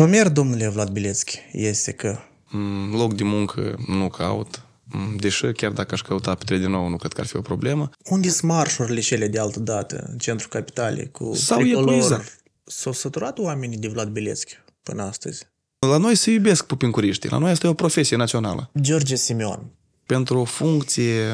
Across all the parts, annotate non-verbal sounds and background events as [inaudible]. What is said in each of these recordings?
Șomer, domnule Vlad Bilețchi, este că... Mm, loc de muncă nu caut, mm, deși chiar dacă aș căuta pe trei din nou, nu cred că ar fi o problemă. Unde sunt marșurile cele de altă dată în centrul capitalei cu Sau tricolor? S-au săturat oamenii de Vlad Bilețchi până astăzi? La noi se iubesc pupincuriștii, la noi asta e o profesie națională. George Simeon. Pentru o funcție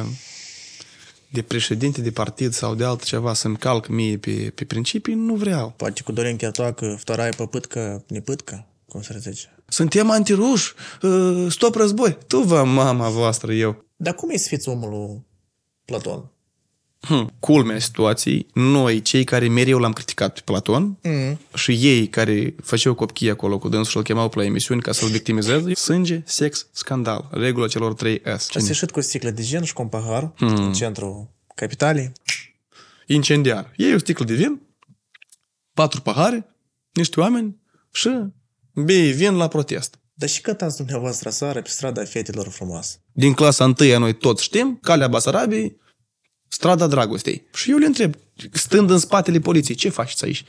de președinte de partid sau de altceva să-mi calc mie pe, pe principii, nu vreau. Poate cu Dorin Chiatoacă, вторая попытка не пытка, cum să zice. Suntem antiruși, uh, stop război, tu vă mama voastră eu. Dar cum e să fiți omul Platon? hmm, culmea situației, noi, cei care mereu l-am criticat pe Platon mm. și ei care făceau copchii acolo cu dânsul și îl chemau pe la emisiuni ca să-l victimizeze, sânge, sex, scandal, regula celor 3 S. Și ați ieșit cu sticlă de gen și cu un pahar hmm. în centrul capitalei. Incendiar. Ei o sticlă de vin, patru pahare, niște oameni și bei vin la protest. Dar și cât ați dumneavoastră sară pe strada fetelor frumoase? Din clasa întâia noi toți știm, calea Basarabiei strada dragostei. Și eu le întreb, stând în spatele poliției, ce faceți aici?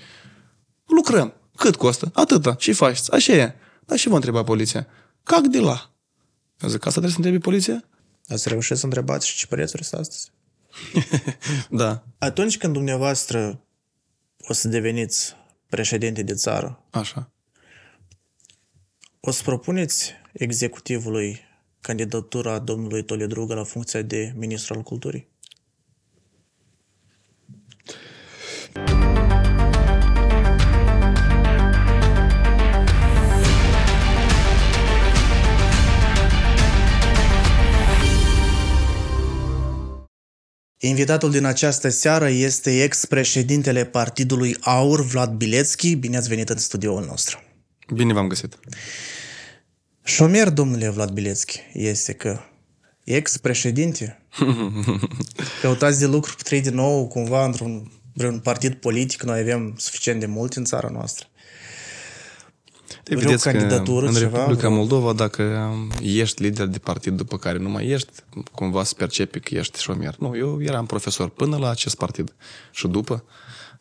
Lucrăm. Cât costă? Atâta. Ce faceți? Așa e. Dar și vă întreba poliția. Cac de la. Eu zic, asta trebuie să întrebi poliția? Ați reușit să întrebați și ce prețuri sunt astăzi? [laughs] da. Atunci când dumneavoastră o să deveniți președinte de țară, Așa. o să propuneți executivului candidatura domnului Toledrugă la funcția de ministru al culturii? Invitatul din această seară este ex-președintele Partidului Aur, Vlad Bilețchi. Bine ați venit în studioul nostru. Bine v-am găsit. Șomer, domnule Vlad Bilețchi, este că ex-președinte. [laughs] Căutați de lucru trei din nou cumva într-un vreun partid politic, noi avem suficient de mult în țara noastră. Deci Vreau candidatură că în ceva, Republica Moldova, dacă ești lider de partid după care nu mai ești, cumva se percepe că ești șomier. Nu, eu eram profesor până la acest partid și după.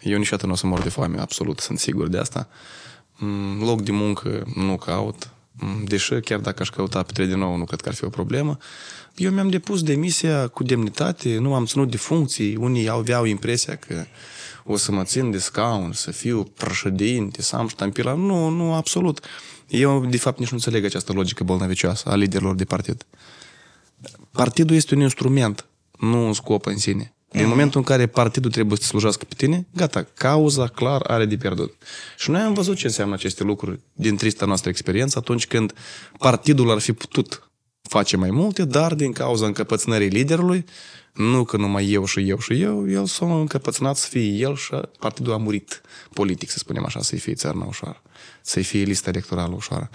Eu niciodată nu o să mor de foame, absolut, sunt sigur de asta. Mm, loc de muncă nu caut, mm, deși chiar dacă aș căuta pe 3 din nou, nu cred că ar fi o problemă eu mi-am depus demisia cu demnitate, nu m-am ținut de funcții, unii aveau impresia că o să mă țin de scaun, să fiu președinte, să am ștampila. Nu, nu, absolut. Eu, de fapt, nici nu înțeleg această logică bolnăvicioasă a liderilor de partid. Partidul este un instrument, nu un scop în sine. mm-hmm. momentul în care partidul trebuie să slujească pe tine, gata, cauza clar are de pierdut. Și noi am văzut ce înseamnă aceste lucruri din trista noastră experiență atunci când partidul ar fi putut face mai multe, dar din cauza încăpățânării liderului, nu că numai eu și eu și eu, el s-a încăpățânat să fie el și partidul a murit politic, să spunem așa, să-i fie țărna ușoară, să-i fie lista electorală ușoară.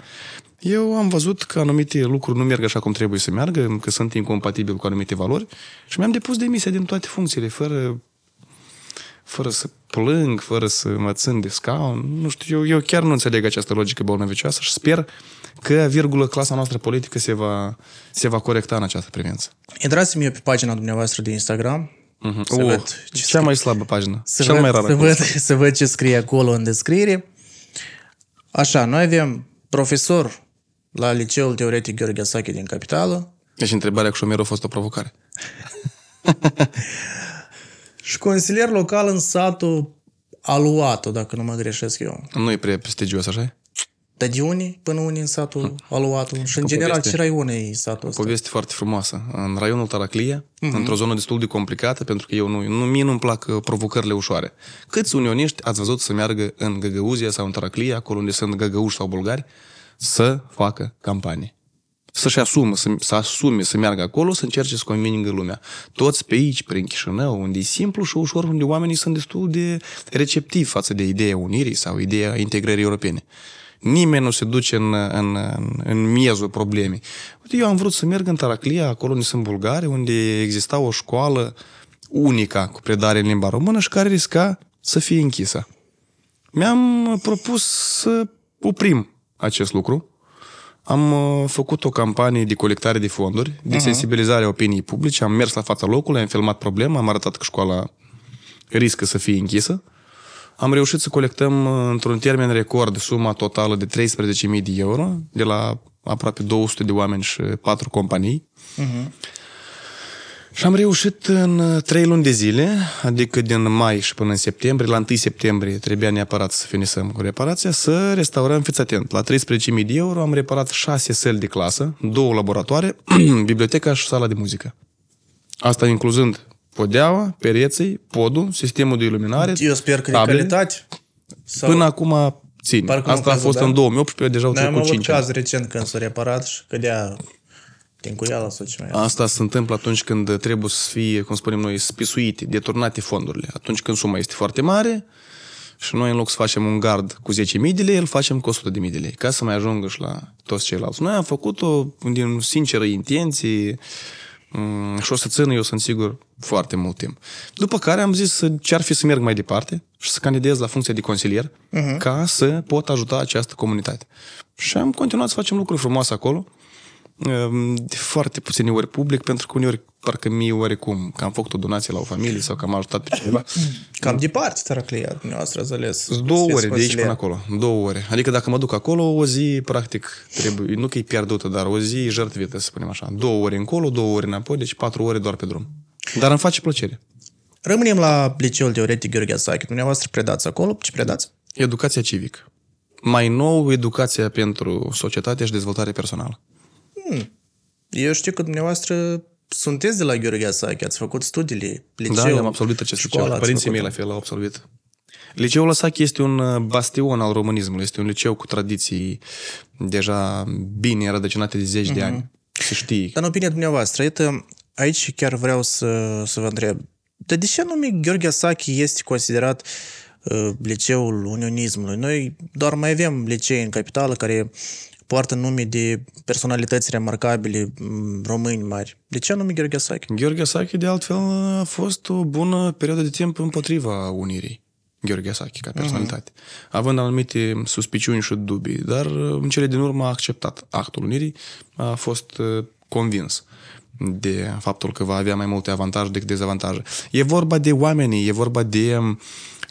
Eu am văzut că anumite lucruri nu merg așa cum trebuie să meargă, că sunt incompatibil cu anumite valori și mi-am depus demisia din toate funcțiile, fără fără să plâng, fără să mă țin de scaun. Nu știu, eu, eu chiar nu înțeleg această logică bolnăvicioasă și sper că, virgulă, clasa noastră politică se va, se va corecta în această privință. Intrați-mi eu pe pagina dumneavoastră de Instagram, Uh-huh. Să uh, văd ce cea scrie. mai slabă pagină. Să cea văd, mai rară. Să văd, să văd ce scrie acolo în descriere. Așa, noi avem profesor la Liceul Teoretic Gheorghe Sache din Capitală. Deci întrebarea cu șomierul a fost o provocare. [laughs] și consilier local în satul Aluato, dacă nu mă greșesc eu. Nu e prea prestigios, așa Dar de unii până unii în satul hmm. Aluato? Și în general, poveste, ce raion e satul ăsta? poveste foarte frumoasă. În raionul Taraclia, mm-hmm. într-o zonă destul de complicată, pentru că eu nu, nu mie nu-mi plac uh, provocările ușoare. Câți unioniști ați văzut să meargă în Găgăuzia sau în Taraclia, acolo unde sunt găgăuși sau bulgari, să facă campanie? să-și asume, să, să asume, să meargă acolo, să încerce să convingă lumea. Toți pe aici, prin Chișinău, unde e simplu și ușor, unde oamenii sunt destul de receptivi față de ideea unirii sau ideea integrării europene. Nimeni nu se duce în, în, în, în miezul problemei. Uite, eu am vrut să merg în Taraclia, acolo unde sunt bulgari, unde exista o școală unica cu predare în limba română și care risca să fie închisă. Mi-am propus să oprim acest lucru am uh, făcut o campanie de colectare de fonduri, de mhm. sensibilizare a opiniei publice, am mers la fața locului, am filmat problema, am arătat că școala riscă să fie închisă. Am reușit să colectăm uh, într-un termen record suma totală de 13.000 de euro de la aproape 200 de oameni și 4 companii. Uh-huh. Și am reușit în uh, trei luni de zile, adică din mai și până în septembrie, la 1 septembrie trebuia neapărat să finisăm cu reparația, să restaurăm, fiți atent, la 13.000 de euro am reparat șase săli de clasă, două laboratoare, [clears throat] biblioteca și sala de muzică. Asta incluzând podeaua, pereții, podul, sistemul de iluminare, Eu sper că tabele. e calitate. Sau... Până acum ține. Asta a fost da? în 2018, deja au trecut 5 ani. Am avut caz recent când s-a reparat și cădea Tencuiala sau ce mai Asta se întâmplă atunci când trebuie să fie, cum spunem noi, spisuite, deturnate fondurile. Atunci când suma este foarte mare și noi în loc să facem un gard cu 10.000 de lei, îl facem cu 100.000 de lei, ca să mai ajungă și la toți ceilalți. Noi am făcut-o din sinceră intenție mm, și o să țin, eu sunt sigur, foarte mult timp. După care am zis ce ar fi să merg mai departe și să candidez la funcția de consilier uh-huh. ca să pot ajuta această comunitate. Și am continuat să facem lucruri frumoase acolo. Ehm, de foarte puține ori public, pentru că uneori parcă mie oarecum, că am făcut o donație la o familie sau că am ajutat pe cineva. Cam departe, tărăclia dumneavoastră ați ales. Două ore de aici până acolo, două ore. Adică dacă mă duc acolo, o zi, practic, trebuie, nu că e pierdută, dar o zi jertvită, să spunem așa. Două ore încolo, două ore înapoi, deci patru ore doar pe drum. Dar îmi face plăcere. Rămânem la liceul teoretic Gheorghe Asaic. Dumneavoastră predați acolo? Ce predați? Educația civică. Mai nou, educația pentru societate și dezvoltare personală. Hmm. Eu știu că dumneavoastră sunteți de la Gheorghe Asache, ați făcut studiile, liceu. Da, am absolvit acest liceu. Părinții mei la fel au absolvit. Liceul Asache este un uh, bastion al românismului, este un liceu cu tradiții deja bine rădăcinate de zeci mm-hmm. de mhm. ani. Să știi. Dar în opinia dumneavoastră, iată, aici chiar vreau să, să vă întreb, dar de ce anume Gheorghe Asachi este considerat uh, liceul unionismului? Noi doar mai avem licee în capitală care poartă nume de personalități remarcabile români mari. De ce nume Gheorghe Sache? Gheorghe Sache, de altfel, a fost o bună perioadă de timp împotriva Unirii. Gheorghe Sache ca personalitate, uh-huh. având anumite suspiciuni și dubii, dar în cele din urmă a acceptat actul Unirii, a fost uh, convins de faptul că va avea mai multe avantaje decât dezavantaje. E vorba de oameni, e vorba de uh,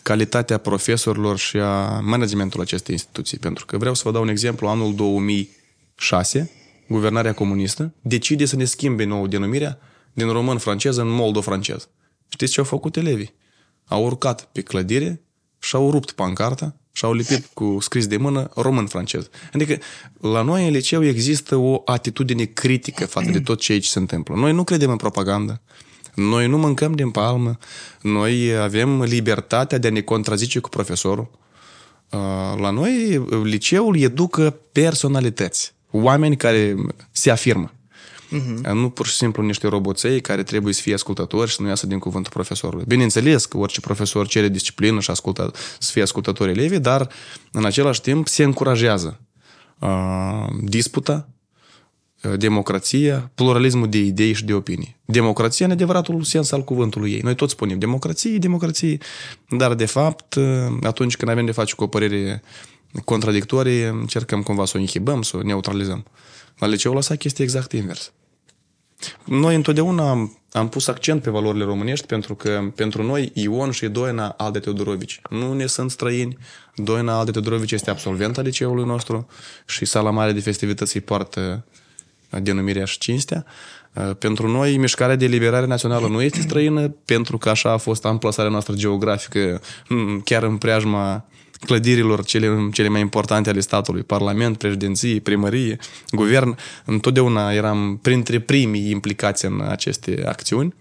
calitatea profesorilor și a managementului acestei instituții. Pentru că vreau să vă dau un exemplu. Anul 2006, guvernarea comunistă decide să ne schimbe nouă denumirea din român francez în moldo-francez. Știți ce au făcut elevii? Au urcat pe clădire și au rupt pancarta și au lipit cu scris de mână român-francez. Adică la noi în liceu există o atitudine critică față de tot ce aici se întâmplă. Noi nu credem în propagandă. Noi nu mâncăm din palmă, noi avem libertatea de a ne contrazice cu profesorul. Uh, la noi, uh, liceul educă personalități, oameni care se afirmă. Uh-huh. Nu pur și simplu niște roboței care trebuie să fie ascultători și să nu iasă din cuvântul profesorului. Bineînțeles că orice profesor cere disciplină și ascultă, să fie ascultători elevii, dar în același timp se încurajează uh, disputa, Eh, democrația, pluralismul de idei și de opinii. Democrația în adevăratul sens al cuvântului ei. Noi toți spunem democrație, democrație, dar de fapt, eh, atunci când avem de face cu o părere contradictorie, încercăm cumva să o inhibăm, să o neutralizăm. La liceul ăsta este exact invers. Noi întotdeauna am, am pus accent pe valorile românești pentru că pentru noi Ion și Doina Alde Teodorovici nu ne sunt străini. Doina Alde Teodorovici este absolventa liceului nostru și sala mare de festivități îi poartă uh, denumirea și cinstea. Uh, pentru noi, mișcarea de liberare națională nu este străină, pentru că așa a fost amplasarea noastră geografică, mm, chiar în preajma clădirilor cele, cele mai importante ale statului, parlament, președinție, primărie, guvern, întotdeauna eram printre primii implicați în aceste acțiuni.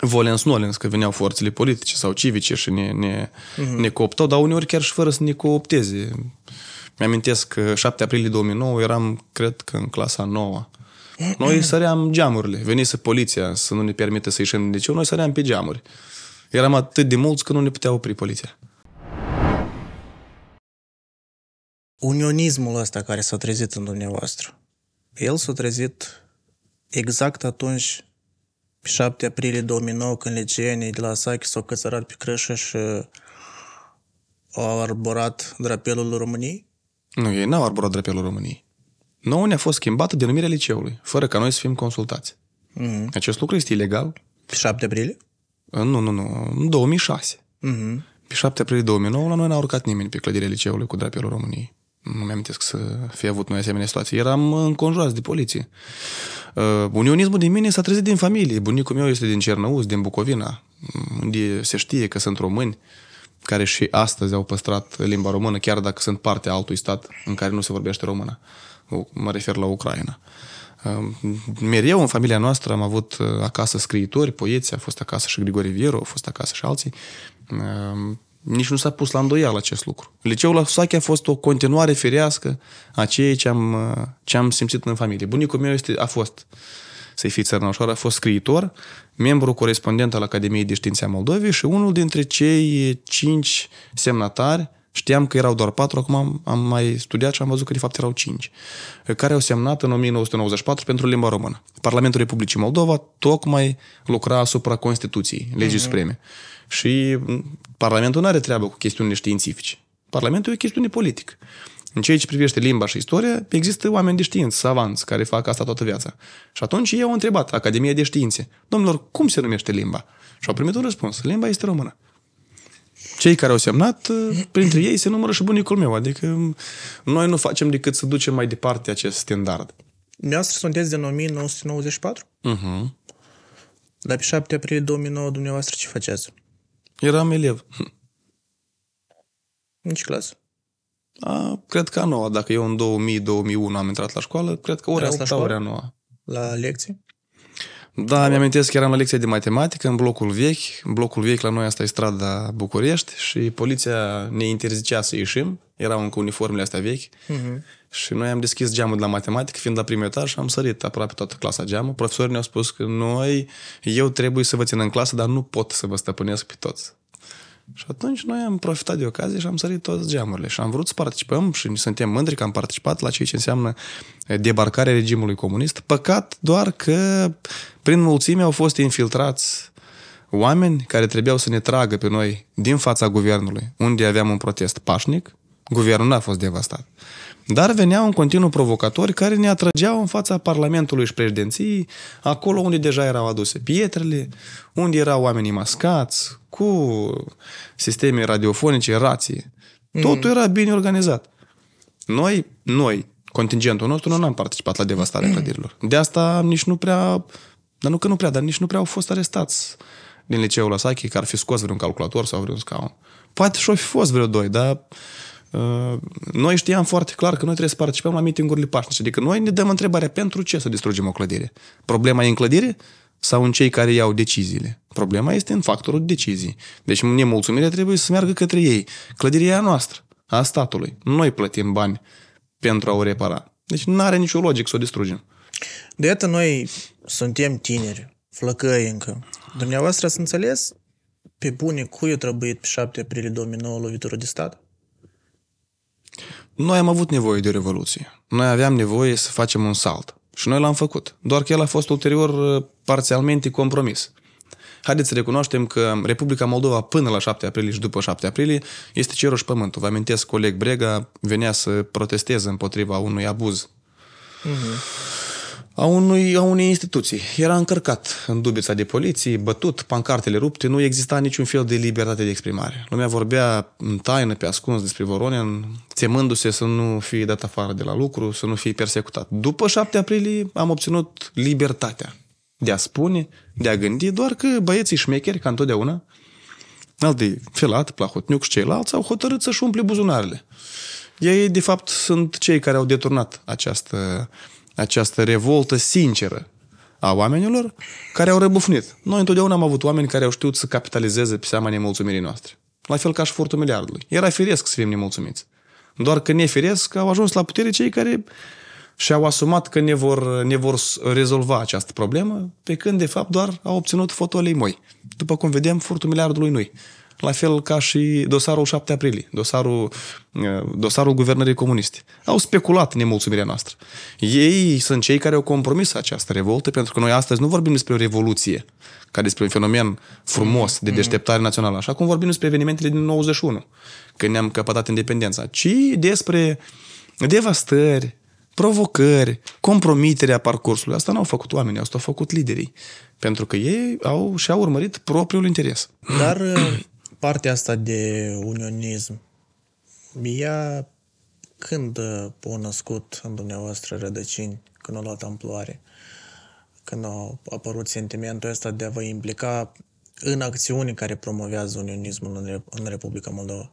Volens nolens, că veneau forțele politice sau civice și ne, ne, uh-huh. ne cooptau, dar uneori chiar și fără să ne coopteze. Uh, mi-amintesc că uh, 7 aprilie 2009 eram, cred că, în clasa 9. [clears throat] Noi săream geamurile. Venise poliția să nu ne permite să ieșim din liceu. Noi săream pe geamuri. Eram atât de mulți că nu ne putea opri poliția. Unionismul ăsta care s-a trezit în dumneavoastră, el s-a trezit exact atunci, 7 aprilie 2009, când liceenii de la Sachi s-au cățărat pe creșă și au arborat drapelul României? Nu, ei n-au arborat drapelul României. Nouă ne-a fost schimbată denumirea liceului, fără ca noi să fim consultați. Mm-hmm. Acest lucru este ilegal. Pe 7 aprilie? Nu, nu, nu. În 2006. Mm-hmm. Pe 7 aprilie 2009 la noi n-a urcat nimeni pe clădirea liceului cu drapelul României. Nu mi-am să fi avut noi asemenea situații. Eram înconjurați de poliție. Uh, unionismul din mine s-a trezit din familie. Bunicul meu este din Cernăuz, din Bucovina, unde se știe că sunt români. Uh, care și astăzi au păstrat limba română, chiar dacă sunt parte a altui stat în care nu se vorbește română. Mă refer la Ucraina. Mereu în familia noastră am avut uh, acasă scriitori, poeți, a fost acasă și Grigore Vieru, a fost acasă și alții. Nici nu s-a pus la îndoială acest lucru. Liceul la Sache a fost o continuare firească a ceea ce am, uh, ce am simțit în familie. Bunicul meu este, a fost, să-i fii a fost scriitor membru corespondent al Academiei de Științe a Moldovei și unul dintre cei cinci semnatari Știam că erau doar patru, acum am, am mai studiat și am văzut că de fapt erau cinci, care au semnat în 1994 pentru limba română. Parlamentul Republicii Moldova tocmai lucra asupra Constituției, mhm. legii mm-hmm. supreme. Și Parlamentul nu are treabă cu chestiunile științifice. Parlamentul e o chestiune politică. În ceea ce privește limba și istoria, există oameni de știință, savanți, care fac asta toată viața. Și atunci ei au întrebat Academia de Științe, domnilor, cum se numește limba? Și au primit un răspuns, limba este română. Cei care au semnat, ă, printre ei se numără și bunicul meu, adică noi nu facem decât să ducem mai departe acest standard. Dumneavoastră sunteți din 1994? Uh-huh. Dar pe 7 aprilie 2009 dumneavoastră ce faceați? Eram elev. În ce clasă? A, cred că a noua. Dacă eu în 2000-2001 am intrat la școală, cred că ori a opta, ori a noua. La lecții? Da, mi mi-amintesc că eram la lecție de matematică în blocul vechi. În blocul vechi la noi asta e strada București și poliția ne interzicea să ieșim. Erau încă uniformele astea vechi. Uh-huh. Și noi am deschis geamul de la matematică, fiind la primul etaj și am sărit aproape toată clasa geamul. Profesorii ne-au spus că noi, eu trebuie să vă țin în clasă, dar nu pot să vă stăpânesc pe toți. Și atunci noi am profitat de ocazie și am sărit toți geamurile și am vrut să participăm și suntem mândri că am participat la ceea ce înseamnă debarcarea regimului comunist. Păcat doar că prin mulțime au fost infiltrați oameni care trebuiau să ne tragă pe noi din fața guvernului, unde aveam un protest pașnic, guvernul n-a fost devastat. Dar veneau în continuu provocatori care ne atrăgeau în fața Parlamentului și președinției, acolo unde deja erau aduse pietrele, unde erau oamenii mascați, cu sisteme radiofonice, rații. Mm. Totul mm. era bine organizat. Noi, noi, contingentul nostru, nu am participat la devastarea clădirilor. De asta nici nu prea, dar nu că nu prea, dar nici nu prea au fost arestați din liceul la Sachi, că ar fi scos vreun calculator sau vreun scaun. Poate și-au fi fost vreo doi, dar Uh, noi știam foarte clar că noi trebuie să participăm la mitingurile pașnice. Adică noi ne dăm întrebarea pentru ce să distrugem o clădire. Problema e în clădire sau în cei care iau deciziile. Problema este în factorul decizii. Deci nemulțumirea trebuie să meargă către ei. Clădirea e a noastră, a statului. Noi plătim bani pentru a o repara. Deci nu are nicio logic să o distrugem. De iată noi suntem tineri, flăcăi încă. Dumneavoastră ați înțeles pe bune cui a trebuit pe 7 aprilie 2009 lovitură de stat? Noi am avut nevoie de revoluție. Noi aveam nevoie să facem un salt. Și noi l-am făcut. Doar că el a fost ulterior uh, parțialmente compromis. Haideți să recunoaștem că Republica Moldova până la 7 aprilie și după 7 aprilie este cerul și pământul. Vă amintesc, coleg Brega venea să protesteze împotriva unui abuz. Uh-huh a, unui, a unei instituții. Era încărcat în dubița de poliție, bătut, pancartele rupte, nu exista niciun fel de libertate de exprimare. Lumea vorbea în taină, pe ascuns despre Voronin, temându-se să nu fie dat afară de la lucru, să nu fie persecutat. După 7 aprilie am obținut libertatea de a spune, de a gândi, doar că băieții șmecheri, ca întotdeauna, alte felat, plahotniuc și ceilalți, au hotărât să-și umple buzunarele. Ei, de fapt, sunt cei care au deturnat această uh, această revoltă sinceră a oamenilor care au răbufnit. Noi întotdeauna am avut oameni care au știut să capitalizeze pe seama nemulțumirii noastre. La fel ca și furtul miliardului. Era firesc să fim nemulțumiți. Doar că nefiresc au ajuns la putere cei care și-au asumat că ne vor, ne vor rezolva această problemă, pe când, de fapt, doar au obținut fotolei moi. După cum vedem, furtul miliardului nu la fel ca și dosarul 7 aprilie, dosarul, uh, dosarul guvernării comuniste. Au speculat nemulțumirea noastră. Ei sunt cei care au compromis această revoltă, pentru că noi astăzi nu vorbim despre o revoluție, ca despre un fenomen frumos de mm-hmm. deșteptare națională, așa cum vorbim despre evenimentele din 91, când ne-am căpătat independența, ci despre devastări, provocări, compromiterea parcursului. Asta n-au făcut oamenii, asta au făcut liderii. Pentru că ei au și-au urmărit propriul interes. Dar [clears throat] partea asta de unionism, ea când uh, a născut în dumneavoastră rădăcini, când a luat amploare, când a apărut sentimentul ăsta de a vă implica în acțiuni care promovează unionismul în Republica Moldova?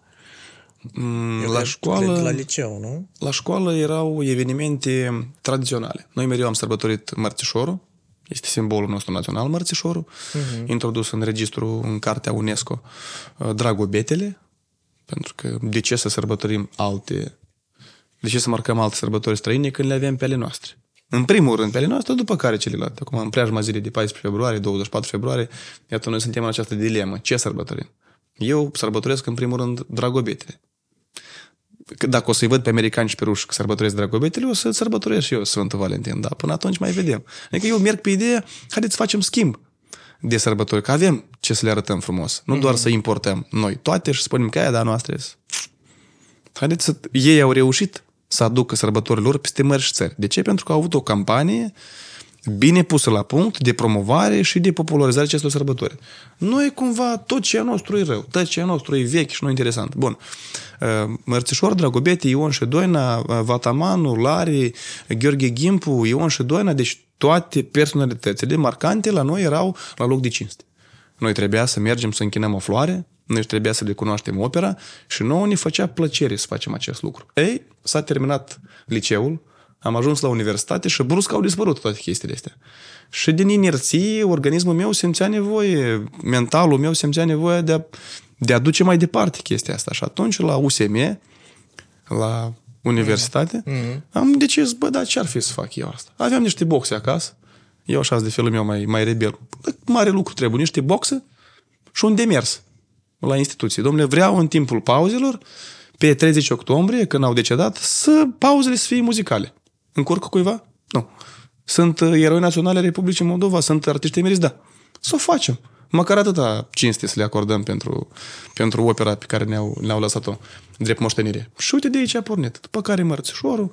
Mm, Eu la școală, la liceu, nu? La școală erau evenimente tradiționale. Noi mereu am sărbătorit Mărțișorul, este simbolul nostru național, mărțișorul, uh-huh. introdus în registru în cartea UNESCO uh, Dragobetele, pentru că de ce să sărbătorim alte... De ce să marcăm alte sărbători străine când le avem pe ale noastre? În primul rând pe ale noastre, după care celelalte. Acum, în preajma zilei de 14 februarie, 24 februarie, iată, noi suntem în această dilemă. Ce sărbătorim? Eu sărbătoresc, în primul rând, dragobetele dacă o să-i văd pe americani și pe ruși că sărbătoresc dragobetele, o să sărbătoresc și eu Sfântul Valentin, da, până atunci mai vedem. Adică eu merg pe ideea, haideți să facem schimb de sărbători, că avem ce să le arătăm frumos, nu mm-hmm. doar mhm. să importăm noi toate și spunem că aia da noastră Haideți să... Ei au reușit să aducă sărbătorilor lor peste mări și țări. De ce? Pentru că au avut o campanie uh, bine pusă la punct de promovare și de popularizare acestor sărbători. Nu e cumva tot ce e nostru e rău, tot ce e nostru e vechi și nu interesant. Bun. Uh, Mărțișor, Dragobete, Ion și Doina, uh, Vatamanu, Lari, Gheorghe Gimpu, Ion și Doina, deci toate personalitățile marcante la noi erau la loc de cinste. Noi trebuia să mergem să închinăm o floare, noi trebuia să le cunoaștem opera și nouă ne făcea plăcere să facem acest lucru. Ei, s-a terminat liceul, am ajuns la universitate și brusc au dispărut toate chestiile astea. Și din inerție, organismul meu simțea nevoie, mentalul meu simțea nevoie de a, de a duce mai departe chestia asta. Și atunci, la USM, la universitate, mm-hmm. am decis, bă, dar da, ce ar fi să fac eu asta? Aveam niște boxe acasă, eu așa de felul meu mai, mai rebel. Mare lucru trebuie, niște boxe și un demers la instituție. Domnule, vreau în timpul pauzelor, pe 30 octombrie, când au decedat, să pauzele să fie muzicale încurcă cuiva? Nu. Sunt uh, eroi naționale Republicii Moldova, sunt artiști emeriți, da. Să o facem. Măcar atâta cinste să le acordăm pentru, pentru opera pe care ne-au, ne-au lăsat-o drept moștenire. Și uite de aici a pornit. După care mărțișorul,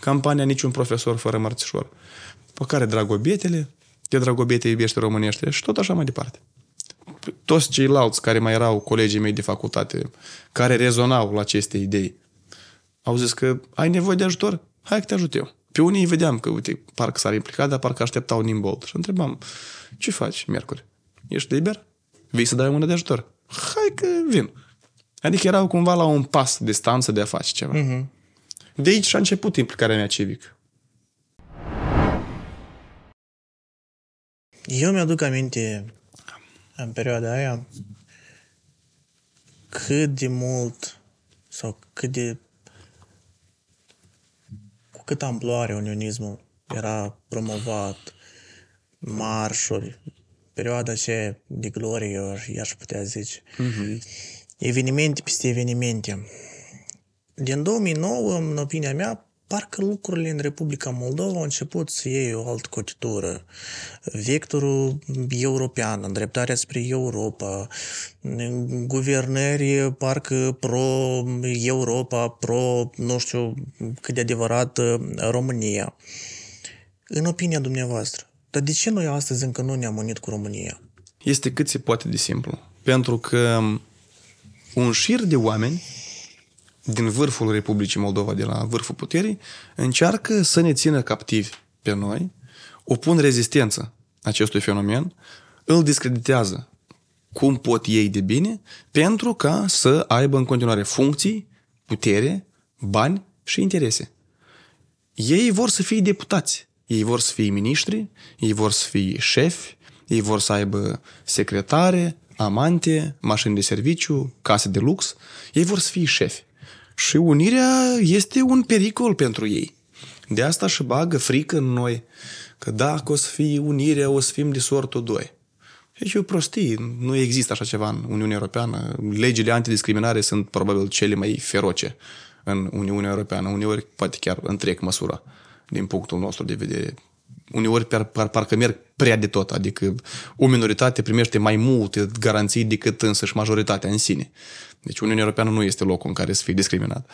campania Niciun profesor fără mărțișor. După care dragobietele? de dragobiete iubește românește și tot așa mai departe. Toți ceilalți care mai erau colegii mei de facultate, care rezonau la aceste idei, au zis că ai nevoie de ajutor? Hai că te ajut eu. Pe unii îi vedeam că, uite, parcă s-ar implica, dar parcă așteptau nimbol. Și întrebam, ce faci miercuri? Ești liber? Vei să dai mână de ajutor? Hai că vin. Adică erau cumva la un pas distanță de a face ceva. Uh-huh. De aici și-a început implicarea mea civică. Eu mi-aduc aminte în perioada aia cât de mult sau cât de cu cât amploare unionismul era promovat, marșuri, perioada aceea de glorie, i-aș putea zice. Uh-huh. Mhm. Evenimente peste evenimente. Din 2009, în opinia mea, parcă lucrurile în Republica Moldova au început să iei o altă cotitură. Vectorul european, îndreptarea spre Europa, guvernări parcă pro-Europa, pro, nu știu cât de adevărat, România. În opinia dumneavoastră, dar de ce noi astăzi încă nu ne-am unit cu România? Este cât se poate de simplu. Pentru că un șir de oameni din vârful Republicii Moldova, de la vârful puterii, încearcă să ne țină captivi pe noi, opun rezistență acestui fenomen, îl discreditează cum pot ei de bine, pentru ca să aibă în continuare funcții, putere, bani și interese. Ei vor să fie deputați, ei vor să fie miniștri, ei vor să fie șefi, ei vor să aibă secretare, amante, mașini de serviciu, case de lux, ei vor să fie șefi. Și unirea este un pericol pentru ei. De asta și bagă frică în noi că dacă o să fie unirea, o să fim de sortul 2. Deci e o prostie. Nu există așa ceva în Uniunea Europeană. Legile antidiscriminare sunt probabil cele mai feroce în Uniunea Europeană. Uneori poate chiar întrec măsura din punctul nostru de vedere. Uneori par, par, parcă merg prea de tot, adică o minoritate primește mai multe garanții decât însăși majoritatea în sine. Deci Uniunea Europeană nu este locul în care să fii discriminat.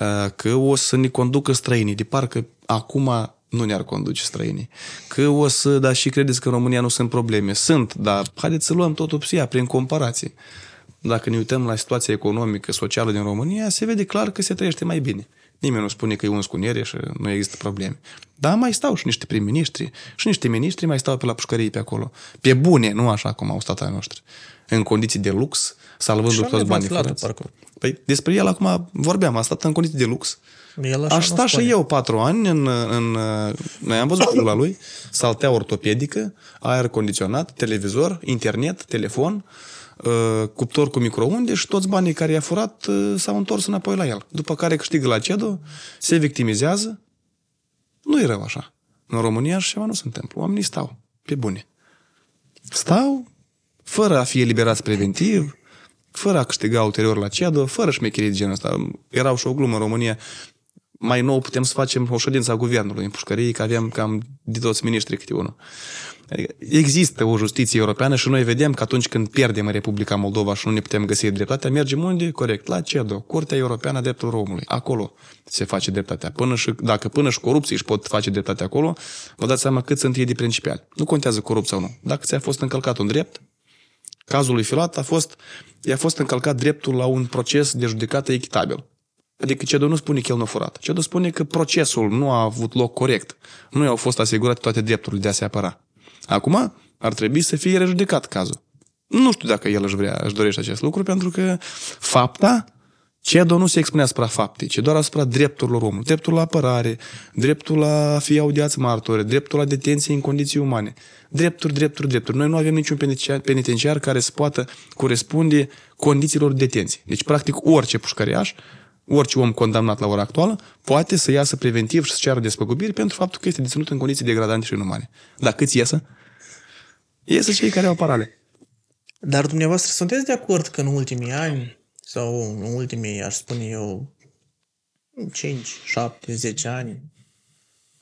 Uh, că o să ne conducă străinii, de parcă acum nu ne-ar conduce străinii. Că o să, dar și credeți că în România nu sunt probleme. Sunt, dar haideți să luăm tot opția prin comparație. Dacă ne uităm la situația economică, socială din România, se vede clar că se trăiește mai bine. Nimeni nu spune că e un scunere și nu există probleme. Dar mai stau și niște prim-ministri și niște ministri mai stau pe la pușcării pe acolo. Pe bune, nu așa cum au stat ai noștri. În condiții de lux, uh, salvându-și toți banii furați. Păi despre el acum vorbeam, a stat în condiții de lux. El așa Aș sta și eu patru ani în, în... Noi am văzut la lui, saltea ortopedică, aer condiționat, televizor, internet, telefon, uh, cuptor cu microunde și toți banii care i-a furat uh, s-au întors înapoi la el. După care câștigă la CEDO, se victimizează. Nu e rău așa. În România și ceva nu se întâmplă. Oamenii stau pe bune. Stau fără a fi eliberați preventiv, fără a câștiga ulterior la CEDO, fără șmecherii de genul ăsta. Erau și o glumă în România. Mai nou putem să facem o ședință a guvernului în pușcărie, că avem cam de toți miniștri câte unul. Adică există o justiție europeană și noi vedem că atunci când pierdem în Republica Moldova și nu ne putem găsi dreptatea, mergem unde? Corect, la CEDO, Curtea Europeană a Dreptului Romului. Acolo se face dreptatea. Până și, dacă până și corupții își pot face dreptatea acolo, vă dați seama cât sunt ei de principiali. Nu contează corupția sau nu. Dacă ți-a fost încălcat un drept, cazul lui Filat a fost, i-a fost încălcat dreptul la un proces de judecată echitabil. Adică CEDO nu spune că el nu a furat. CEDO spune că procesul nu a avut loc corect. Nu i-au fost asigurate toate drepturile de a se apăra. Acum ar trebui să fie rejudecat cazul. Nu știu dacă el își, vrea, își dorește acest lucru, pentru că fapta CEDO nu se expune asupra fapte, ci doar asupra drepturilor omului. Dreptul la apărare, dreptul la a fi audiați martori, dreptul la detenție în condiții umane. Drepturi, drepturi, drepturi. Noi nu avem niciun penitenciar care să poată corespunde condițiilor de detenție. Deci, practic, orice pușcăriaș, orice om condamnat la ora actuală, poate să iasă preventiv și să ceară despăgubiri pentru faptul că este deținut în condiții degradante și inumane. Dar câți iesă? Iesă cei care au parale. Dar dumneavoastră sunteți de acord că în ultimii ani sau în ultimii, aș spune eu, 5, 7, 10 ani,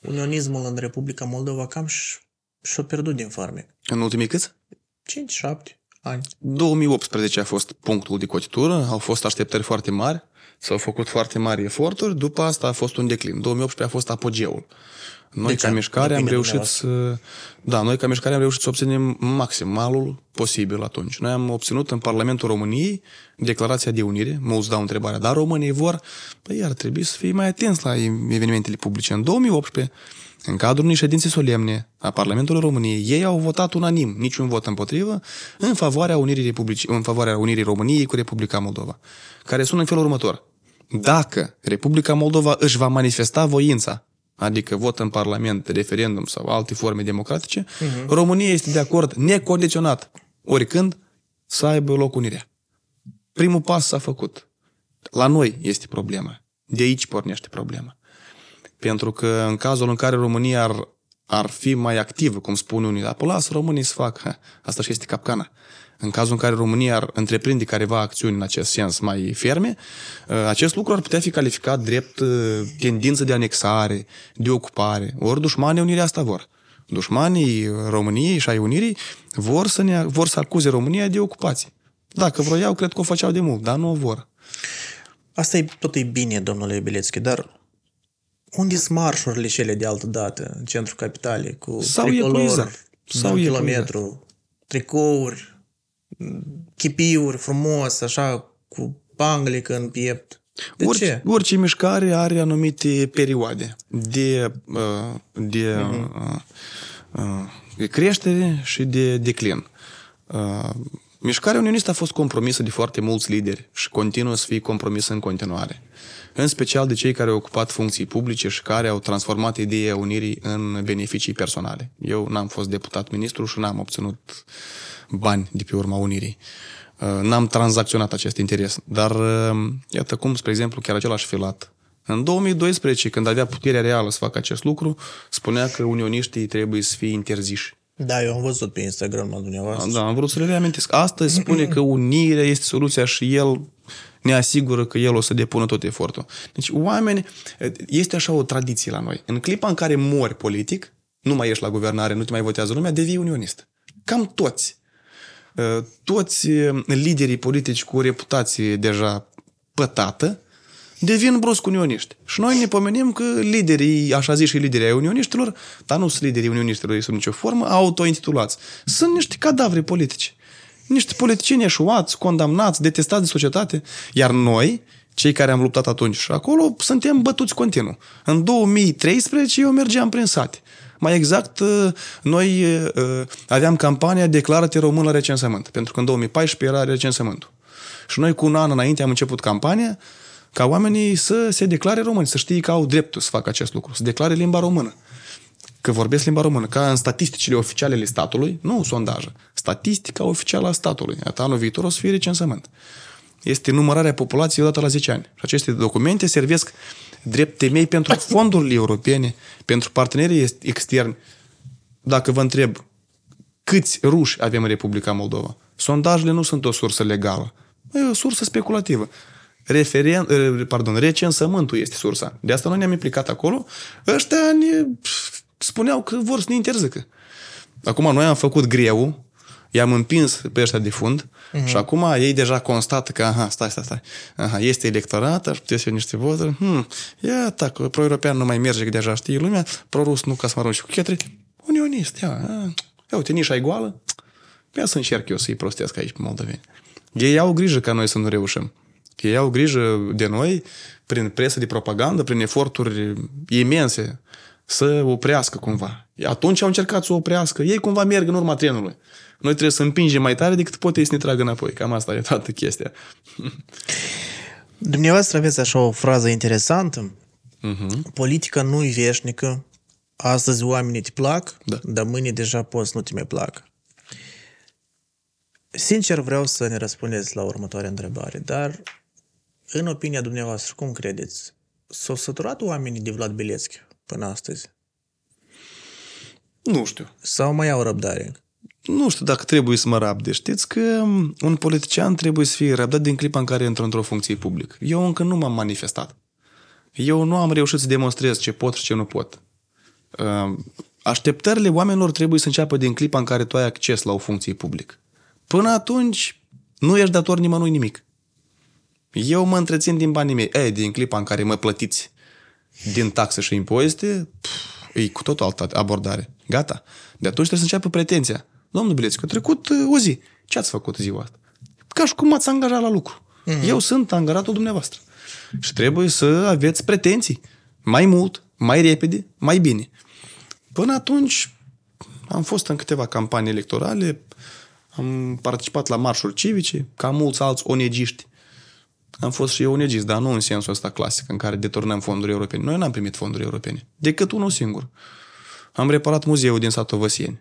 unionismul în Republica Moldova cam și-a pierdut din farme. În ultimii câți? 5, 7 ani. 2018 a fost punctul de cotitură, au fost așteptări foarte mari, s-au făcut foarte mari eforturi, după asta a fost un declin. 2018 a fost apogeul. Noi deci, ca mișcare am reușit să... Da, noi ca mișcare am reușit să obținem maximalul posibil atunci. Noi am obținut în Parlamentul României declarația de unire, mulți dau întrebarea, dar românii vor, păi ar trebui să fie mai atenți la evenimentele publice. În 2018, în cadrul unei ședințe solemne a Parlamentului României, ei au votat unanim, niciun vot împotrivă, în favoarea Unirii, republic, în favoarea Unirii României cu Republica Moldova, care sună în felul următor. Dacă Republica Moldova își va manifesta voința adică vot în Parlament, referendum sau alte forme democratice, uh-huh. România este de acord necondiționat, oricând, să aibă loc unirea. Primul pas s-a făcut. La noi este problema. De aici pornește problema. Pentru că în cazul în care România ar, ar fi mai activă, cum spun unii, dar lasă românii să facă, asta și este capcana. Uh, în cazul în care România ar întreprinde careva acțiuni în acest sens mai ferme, uh, acest lucru ar putea fi calificat drept uh, tendință de anexare, de ocupare. Ori dușmanii Unirea asta vor. Dușmanii uh, României și ai Unirii vor să, ne, vor să acuze România de ocupație. Dacă vroiau, cred că o făceau de mult, dar nu o vor. Asta e tot e bine, domnule Bilețchi, dar unde sunt marșurile cele de altă dată în centrul capitalei cu Sau tricolor, exact. sau kilometru, exact. tricouri, chipiuri frumos, așa, cu panglică în piept. De orice, ce? orice mișcare are anumite perioade de, uh, de, mm-hmm. Uh, de uh, creștere și de declin. Mișcarea unionistă a fost compromisă de foarte mulți lideri și continuă să fie compromisă în continuare. În special de cei care au ocupat funcții publice și care au transformat ideea unirii în beneficii personale. Eu n-am fost deputat ministru și n-am obținut uh, bani de pe urma unirii. Uh, n-am tranzacționat acest interes, dar uh, iată cum, spre exemplu, chiar același filat. În 2012, când avea puterea reală să facă acest lucru, spunea că unioniștii trebuie să fie interziși. Da, eu am văzut pe Instagram la dumneavoastră. Da, am vrut să le reamintesc. Astăzi spune că unirea este soluția și el ne asigură că el o să depună tot efortul. Deci oameni, este așa o tradiție la noi. În clipa în care mori politic, nu mai ești la guvernare, nu te mai votează lumea, devii unionist. Cam toți. Э, toți э, liderii politici cu o reputație deja pătată devin brusc unioniști. Și noi ne pomenim că liderii, așa zis și liderii ai unioniștilor, dar nu sunt liderii unioniștilor, ei sunt nicio formă, autointitulați. Sunt niște cadavre politici. Niște politicieni eșuați, condamnați, detestați de societate. Iar noi, cei care am luptat atunci și acolo, suntem bătuți continuu. În 2013 eu mergeam prin sate. Mai exact, uh, noi uh, aveam campania Declară-te român la recensământ, pentru că în 2014 era recensământul. Și noi cu un an înainte am început campania ca oamenii să se declare români, să știe că au dreptul să facă acest lucru, să declare limba română. Că vorbesc limba română, ca în statisticile oficiale ale statului, nu sondajă, statistica oficială a statului. Iată, anul viitor o să fie recensământ. Este numărarea populației odată la 10 ani. Și aceste documente servesc drept temei pentru [laughs] fondurile europene, pentru partenerii externi. Dacă vă întreb câți ruși avem în Republica Moldova, sondajele nu sunt o sursă legală, e o sursă speculativă. Referen, pardon, recensământul este sursa. De asta noi ne-am implicat acolo. Ăștia ne spuneau că vor să ne interzică. Acum noi am făcut greu i-am împins pe ăștia de fund uh-huh. și acum ei deja constată că, aha, stai, stai, stai, aha, este electorat, aș putea să niște voturi, hmm, ia, tac, pro-european nu mai merge, că deja știe lumea, pro-rus nu, ca să mă arunc și cu chetri, unionist, ia, ia uite, nișa e goală, ia să încerc eu să-i prostesc aici pe moldoveni. Ei au grijă ca noi să nu reușim. Ei au grijă de noi prin presă de propagandă, prin eforturi imense să oprească cumva. Atunci au încercat să o oprească. Ei cumva merg în urma trenului. Noi trebuie să împingem mai tare decât poate ei să ne tragă înapoi. Cam asta e toată chestia. [laughs] Dumneavoastră aveți așa o frază interesantă. Uh-huh. Politica nu e veșnică. Astăzi oamenii te plac, da. dar mâine deja poți nu te mai plac. Sincer vreau să ne răspundeți la următoarea întrebare, dar în opinia dumneavoastră, cum credeți? S-au săturat oamenii de Vlad Bilețchi? până astăzi? Nu știu. Sau mai au răbdare? Nu știu dacă trebuie să mă rabde. Știți că um, un politician trebuie să fie răbdat din clipa în care intră într-o funcție publică. Eu încă nu m-am manifestat. Eu nu am reușit să demonstrez ce pot și ce nu pot. Um, așteptările oamenilor trebuie să înceapă din clipa în care tu ai acces la o funcție publică. Până atunci, nu ești dator nimănui nimic. Eu mă întrețin din banii mei. Ei, din clipa în care mă plătiți din taxe și impozite, pf, e cu totul altă abordare. Gata. De atunci trebuie să înceapă pretenția. Domnul Bilețcu, a trecut uh, o zi. Ce ați făcut ziua asta? Ca și cum ați angajat la lucru. Mm-hmm. Eu sunt angajatul dumneavoastră. Și trebuie să aveți pretenții. Mai mult, mai repede, mai bine. Până atunci am fost în câteva campanii electorale, am participat la marșuri civice, ca mulți alți onegiști am fost și eu un egist, dar nu în sensul ăsta clasic în care deturnăm fonduri europene. Noi n-am primit fonduri europene, decât unul singur. Am reparat muzeul din satul Văsieni.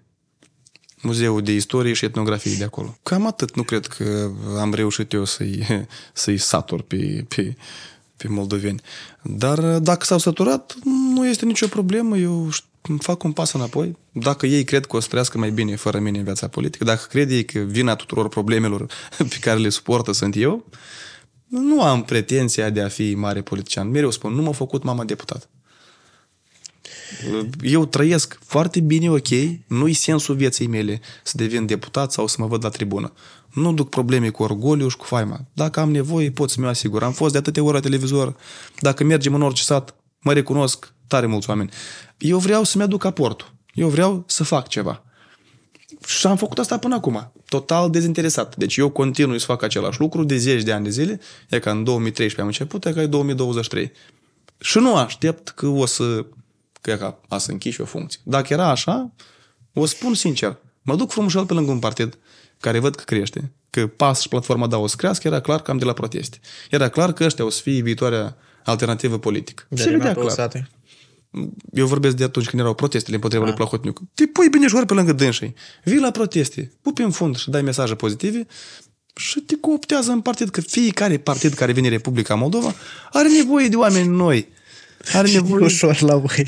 Muzeul de istorie și etnografie de acolo. Cam atât, nu cred că am reușit eu să-i, [laughs] să-i satur pe, pe, pe moldoveni. Dar dacă s-au săturat, nu este nicio problemă. Eu fac un pas înapoi. Dacă ei cred că o să trăiască mai bine fără mine în viața politică, dacă cred ei că vina tuturor problemelor [laughs] pe care le suportă sunt eu, nu am pretenția de a fi mare politician. Mereu spun, nu m-a făcut mama deputat. Eu trăiesc foarte bine, ok, nu-i sensul vieții mele să devin deputat sau să mă văd la tribună. Nu duc probleme cu orgoliu și cu faima. Dacă am nevoie, pot să-mi asigur. Am fost de atâtea ori la televizor. Dacă mergem în orice sat, mă recunosc tare mulți oameni. Eu vreau să-mi aduc aportul. Eu vreau să fac ceva. Și am făcut asta până acum, total dezinteresat. Deci eu continui să fac același lucru de zeci de ani de zile, e ca în 2013 am început, e ca în 2023. Și nu aștept că o să, că e ca a să închiși o funcție. Dacă era așa, o spun sincer, mă duc frumușel pe lângă un partid care văd că crește, că PAS și platforma DA o să crească, era clar că am de la proteste. Era clar că ăștia o să fie viitoarea alternativă politică. De și vedea clar. Sate eu vorbesc de atunci când erau protestele împotriva da. lui Plahotniuc. Te pui bineșori pe lângă dânsii, vii la proteste, pupi în fund și dai mesaje pozitive și te cooptează în partid, că fiecare partid care vine Republica Moldova are nevoie de oameni noi. Are nevoie... ușor la voi.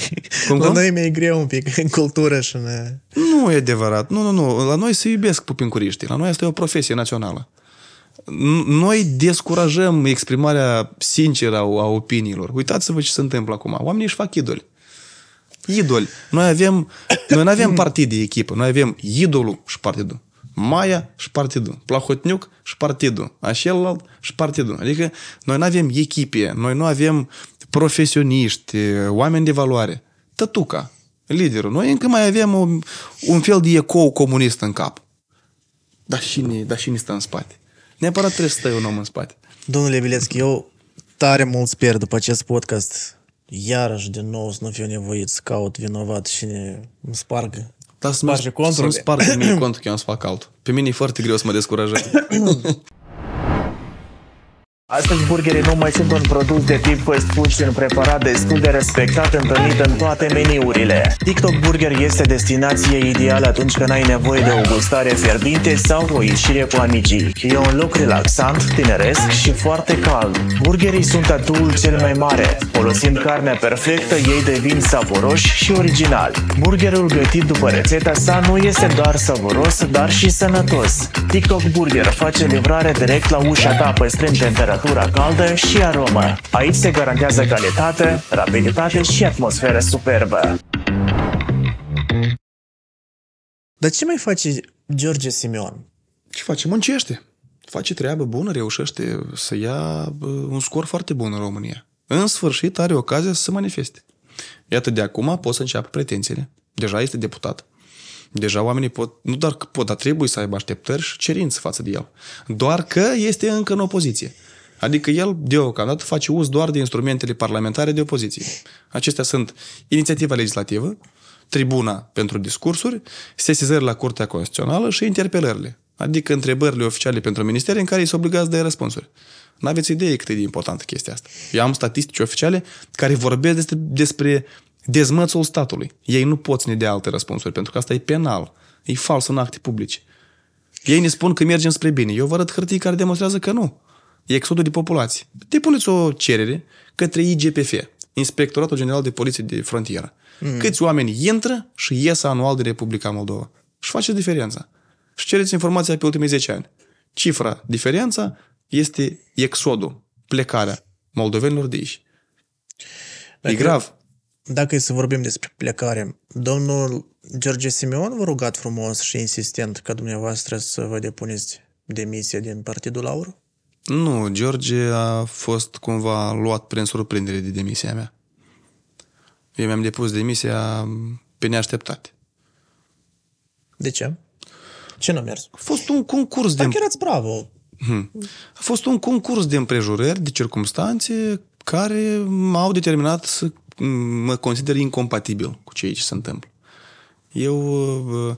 Cum, la noi mi-e greu un pic, în cultură și ne... Nu e adevărat. Nu, nu, nu. La noi se iubesc pupincuriștii. La noi asta e o profesie națională noi descurajăm exprimarea sinceră a, opiniilor. Uitați-vă ce se întâmplă acum. Oamenii își fac idoli. Idoli. Noi avem, noi nu avem partid de echipă. Noi avem idolul și partidul. Maia și partidul. Plahotniuc și partidul. Așelalt și partidul. Adică noi nu avem echipe. Noi nu avem profesioniști, eh, oameni de valoare. Tătuca, liderul. Noi încă mai avem un, un fel de ecou comunist în cap. Dar cine, dar cine stă în spate? Neapărat trebuie să stai un om în spate. Domnule Bilețchi, eu tare mult sper după acest podcast iarăși din nou să nu fiu nevoit să caut vinovat și ne îmi spargă. Dar să mi spargă conturile. Să nu spargă mie [coughs] contul că eu am să fac altul. Pe mine e foarte greu să mă descurajez. [coughs] [coughs] Astăzi, burgerii nu mai sunt un produs de tip fast food, un preparat destul de respectat întâlnit în toate meniurile. TikTok Burger este destinație ideală atunci când ai nevoie de o gustare fierbinte sau o ieșire cu amicii. E un loc relaxant, tineresc și foarte cald. Burgerii sunt atul cel mai mare. Folosind carnea perfectă, ei devin savuroși și originali. Burgerul gătit după rețeta sa nu este doar savuros, dar și sănătos. TikTok Burger face livrare direct la ușa ta, păstrând temperatura temperatura caldă și aromă. Aici se garantează calitate, rapiditate și atmosferă superbă. Dar ce mai face George Simion? Ce face? Muncește. Face treabă bună, reușește să ia un scor foarte bun în România. În sfârșit are ocazia să se manifeste. Iată, de acum pot să înceapă pretențiile. Deja este deputat. Deja oamenii pot, nu doar că pot, dar trebuie să aibă așteptări și cerințe față de el. Doar că este încă în opoziție. Adică el, deocamdată, face uz doar de instrumentele parlamentare de opoziție. Acestea sunt inițiativa legislativă, tribuna pentru discursuri, sesizări la Curtea Constituțională și interpelările. Adică întrebările oficiale pentru ministerii în care sunt obligați de răspunsuri. Nu aveți idee cât e de importantă chestia asta. Eu am statistici oficiale care vorbesc despre, despre dezmățul statului. Ei nu pot să ne dea alte răspunsuri, pentru că asta e penal. E fals în acte publice. Ei ne spun că mergem spre bine. Eu vă arăt hârtii care demonstrează că nu exodul de populație. Depuneți o cerere către IGPF, Inspectoratul General de Poliție de Frontieră. Mm. Câți oameni intră și ies anual de Republica Moldova. Și face diferența. Și cereți informația pe ultimii 10 ani. Cifra, diferența, este exodul, plecarea moldovenilor de aici. Dacă, e grav. Dacă e să vorbim despre plecare, domnul George Simeon vă rugat frumos și insistent ca dumneavoastră să vă depuneți demisia din Partidul Aur? Nu, George a fost cumva luat prin surprindere de demisia mea. Eu mi-am depus demisia pe neașteptate. De ce? Ce n-a mers? A fost un concurs Dacă de... Dacă erați bravo. Hmm. A fost un concurs de împrejurări, de circumstanțe care m-au determinat să mă consider incompatibil cu ceea ce se întâmplă. Eu uh,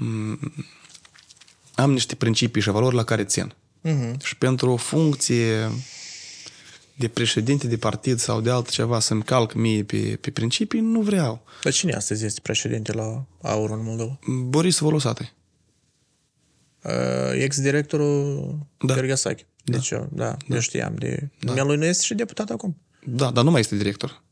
uh am niște principii și valori la care țin uh-huh. și pentru o funcție de președinte de partid sau de altceva să-mi calc mie pe, pe principii, nu vreau. Dar cine astăzi este președinte la Aurul în Moldova? Boris Volosate. Uh, ă, ex-directorul da. Ghergasache. Deci da. eu, da, da. eu știam. De... Da. Dumnealui nu este și deputat acum. Da, dar nu mai este director.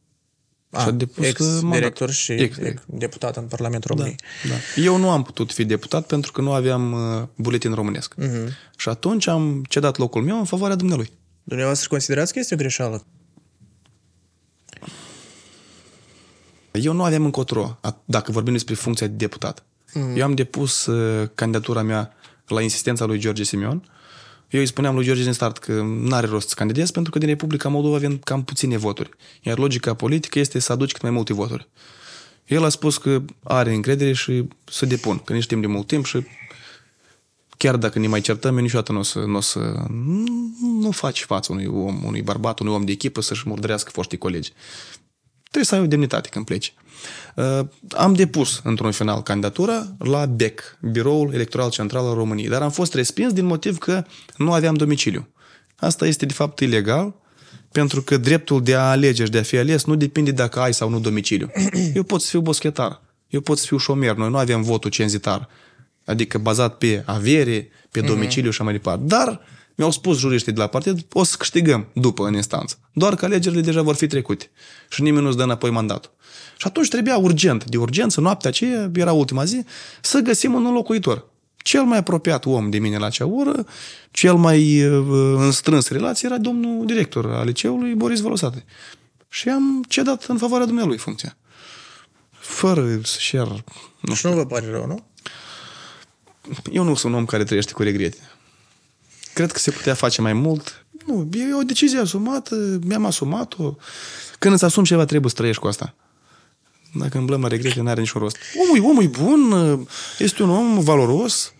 A, și-a depus uh, ex-director și a depus ex director și ex deputat în Parlamentul da, României. Da, da. Eu nu am putut fi deputat pentru că nu aveam uh, buletin românesc. Uh-huh. Și atunci am cedat locul meu în favoarea dumnealui. Dumneavoastră considerați că este o greșeală? Eu nu aveam încotro, dacă vorbim despre funcția de deputat. Uh-huh. Eu am depus uh, candidatura mea la insistența lui George Simion eu îi spuneam lui George din start că nu are rost să candidez pentru că din Republica Moldova vin cam puține voturi. Iar logica politică este să aduci cât mai multe voturi. El a spus că are încredere și să depun, că ne știm de mult timp și chiar dacă ne mai certăm, eu niciodată nu o să, n-o să nu faci față unui om, unui bărbat, unui om de echipă să-și murdărească foștii colegi. Trebuie să ai o demnitate când pleci. Uh, am depus într-un final candidatura la BEC, Biroul Electoral Central al României, dar am fost respins din motiv că nu aveam domiciliu. Asta este de fapt ilegal, pentru că dreptul de a alege și de a fi ales nu depinde dacă ai sau nu domiciliu. [clears throat] Eu pot să fiu boschetar, eu pot să fiu șomer, noi nu avem votul cenzitar, adică bazat pe avere, pe mhm. domiciliu și așa mai departe. Dar mi-au spus juriștii de la partid, o să câștigăm după în instanță. Doar că alegerile deja vor fi trecute și nimeni nu-ți dă înapoi mandatul. Și atunci trebuia urgent, de urgență, noaptea aceea, era ultima zi, să găsim un locuitor. Cel mai apropiat om de mine la acea oră, cel mai uh, înstrâns relație era domnul director al liceului, Boris Volosate. Și am cedat în favoarea dumnealui funcția. Fără să-și Nu și nu vă pare rău, nu? Eu nu sunt un om care trăiește cu regrete. Cred că se putea face mai mult. Nu, e o decizie asumată, mi-am asumat-o. Când îți asumi ceva, trebuie să trăiești cu asta. Dacă îmblăm la regrete, n-are niciun rost. Omul, omul e bun, ă, este un om valoros,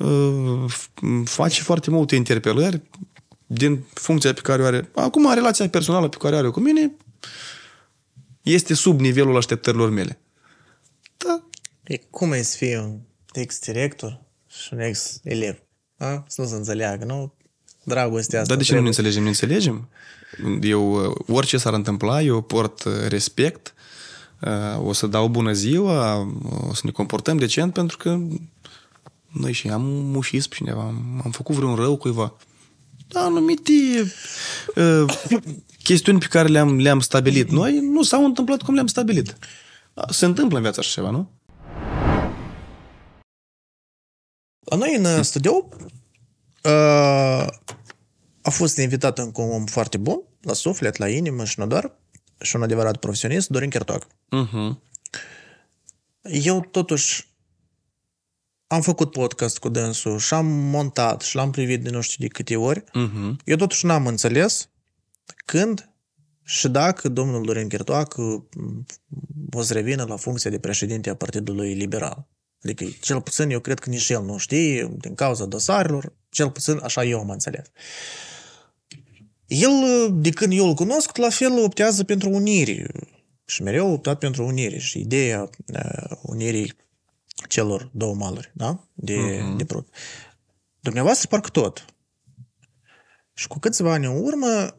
ă, face foarte multe interpelări din funcția pe care o are. Acum, relația personală pe care o are cu mine este sub nivelul așteptărilor mele. Da. E cum ai să fie un ex-director și un ex-elev? A? Să nu se înțeleagă, nu? Dragostea asta. Dar de ce trebuie. nu ne înțelegem? Ne înțelegem? Eu, ă, orice s-ar întâmpla, eu port respect Uh, o să dau bună ziua, uh, o să ne comportăm decent, pentru că noi și am mușit pe cineva, am, făcut vreun rău cuiva. Da, Anumite uh, chestiuni pe care le-am, le-am stabilit noi nu s-au întâmplat cum le-am stabilit. Se întâmplă în viața așa ceva, nu? La noi în uh, hmm. studio uh, a fost invitat încă un om foarte bun, la suflet, la inimă și nu doar, și un adevărat profesionist, Dorin Chertoc. Uh-huh. Mhm. Eu totuși am făcut podcast cu dânsul și am montat și l-am privit de nu știu de câte ori. Uh-huh. Eu totuși n-am înțeles când și dacă domnul Dorin Chertoac uh, o să revină la funcția de președinte a Partidului Liberal. Adică, cel puțin, eu cred că nici el nu știe, din cauza dosarilor, cel puțin așa eu am înțeles. Uh, el, de când eu îl cunosc, la fel optează pentru unire. Și mereu a optat pentru unire. Și ideea uh, unirii celor două maluri, da? De, uh-huh. de prut. Dumneavoastră parcă tot. Și cu câțiva ani în urmă,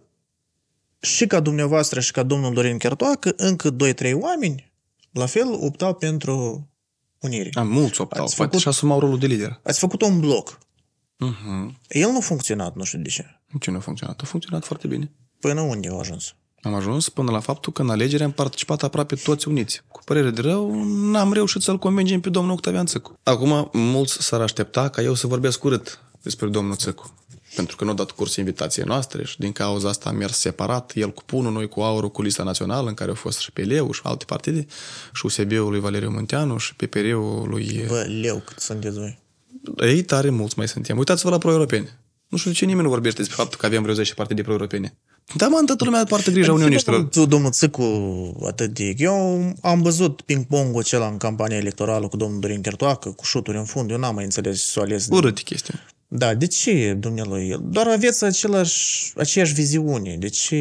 și ca dumneavoastră și ca domnul Dorin Chertoacă, încă 2-3 oameni, la fel, optau pentru unire. Am da, mulți optau, ați făcut, și asumau rolul de lider. Ați făcut un bloc. Uh-huh. El nu a funcționat, nu știu de ce. Ce nu a funcționat? A funcționat foarte bine. Până unde au ajuns? Am ajuns până la faptul că în alegere am participat aproape toți uniți. Cu părere de rău, n-am reușit să-l convingem pe domnul Octavian Țăcu. Acum, mulți s-ar aștepta ca eu să vorbesc urât despre domnul Țăcu. Pentru că nu a dat curs invitației noastre și din cauza asta am mers separat, el cu punul, noi cu aurul, cu lista națională în care au fost și pe Leu și alte partide, și USB-ul lui Valeriu Munteanu și pe ul lui... Vă, Leu, cât sunteți voi? Ei tare mulți mai suntem. Uitați-vă la pro-europeni. Nu știu de ce nimeni nu vorbește despre faptul că avem vreo 10 de pro-europene. Da, mă, toată lumea poartă grija Uniunii Tu, Domnul Țicu, atât de... Eu am văzut ping-pongul acela în campania electorală cu domnul Dorin Chertoacă, cu șuturi în fund. Eu n-am mai înțeles să o ales. Urât de... chestia. Da, de ce, dumnealui? Doar aveți același, aceeași viziune. De ce...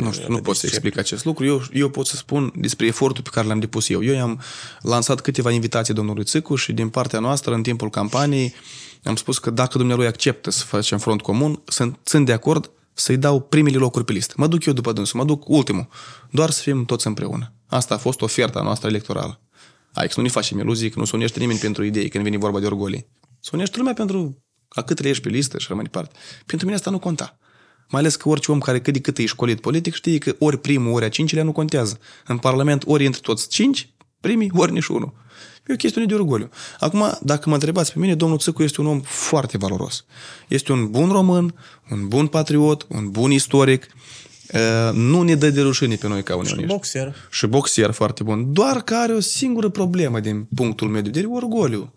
Nu știu, nu pot să explic acest lucru. Eu, eu pot să spun despre efortul pe care l-am depus eu. Eu i-am lansat câteva invitații domnului Țicu și din partea noastră, în timpul campaniei, am spus că dacă dumnealui acceptă să facem front comun, sunt de acord să-i dau primele locuri pe listă. Mă duc eu după dânsul, mă duc ultimul. Doar să fim toți împreună. Asta a fost oferta noastră electorală. Aici nu ne facem iluzii că nu se nimeni pentru idei când vine vorba de orgolii. Se unește lumea pentru a cât ești pe listă și rămâi departe. Pentru mine asta nu conta. Mai ales că orice om care cât de cât e școlit politic știe că ori primul, ori a cincilea nu contează. În Parlament ori intră toți cinci, primii, ori nici unul. E o chestiune de orgoliu. Acum, dacă mă întrebați pe mine, domnul Țăcu este un om foarte valoros. Este un bun român, un bun patriot, un bun istoric, nu ne dă de rușine pe noi ca unii. Și boxer. Și boxer foarte bun. Doar că are o singură problemă din punctul meu de vedere, orgoliu.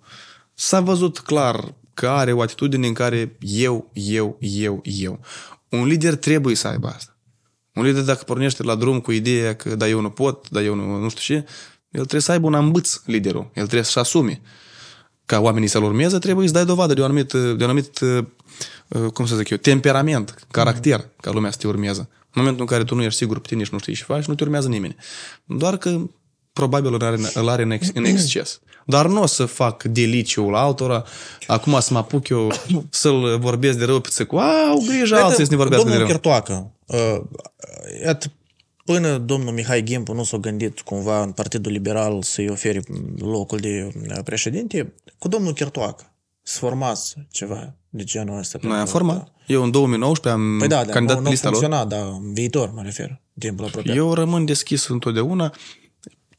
S-a văzut clar că are o atitudine în care eu, eu, eu, eu. Un lider trebuie să aibă asta. Un lider dacă pornește la drum cu ideea că da, eu nu pot, da, eu nu, nu știu ce, el trebuie să aibă un ambâț liderul. El trebuie să-și asume. Ca oamenii să-l urmeze, trebuie să dai dovadă de un anumit, de un anumit uh, cum să zic eu, temperament, caracter, mm-hmm. ca lumea să te urmeze. În momentul în care tu nu ești sigur pe tine și nu știi ce faci, nu te urmează nimeni. Doar că probabil îl are, îl are în, ex, în [clears throat] exces. Dar nu o să fac deliciul altora, acum să mă apuc eu [clears throat] să-l vorbesc de rău pe țăcu, au grijă, alții să ne vorbească de rău. Domnul Chertoacă, uh, Până domnul Mihai Ghimpu nu s-a gândit cumva în Partidul Liberal să-i ofere locul de uh, președinte, cu domnul s să formați ceva de genul ăsta. Noi am format. Da. Eu în 2019 am păi da, da, candidat nu, nu lista lor. dar în viitor mă refer, timpul apropiat. Eu rămân deschis întotdeauna.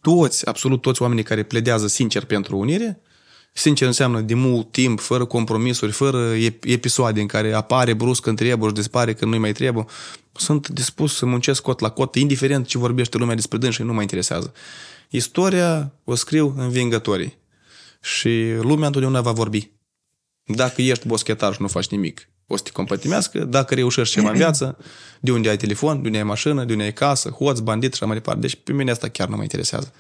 Toți, absolut toți oamenii care pledează sincer pentru unire, sincer înseamnă de mult timp, fără compromisuri, fără episoade în care apare brusc când trebuie și dispare când nu-i mai trebuie sunt dispus să muncesc cot la cot, indiferent ce vorbește lumea despre dâns și nu mă interesează. Istoria o scriu învingătorii. Și lumea întotdeauna va vorbi. Dacă ești boschetar și nu faci nimic, o să te compătimească. Dacă reușești ceva în viață, de unde ai telefon, de unde ai mașină, de unde ai casă, hoț, bandit și așa mai departe. Deci pe mine asta chiar nu mă interesează.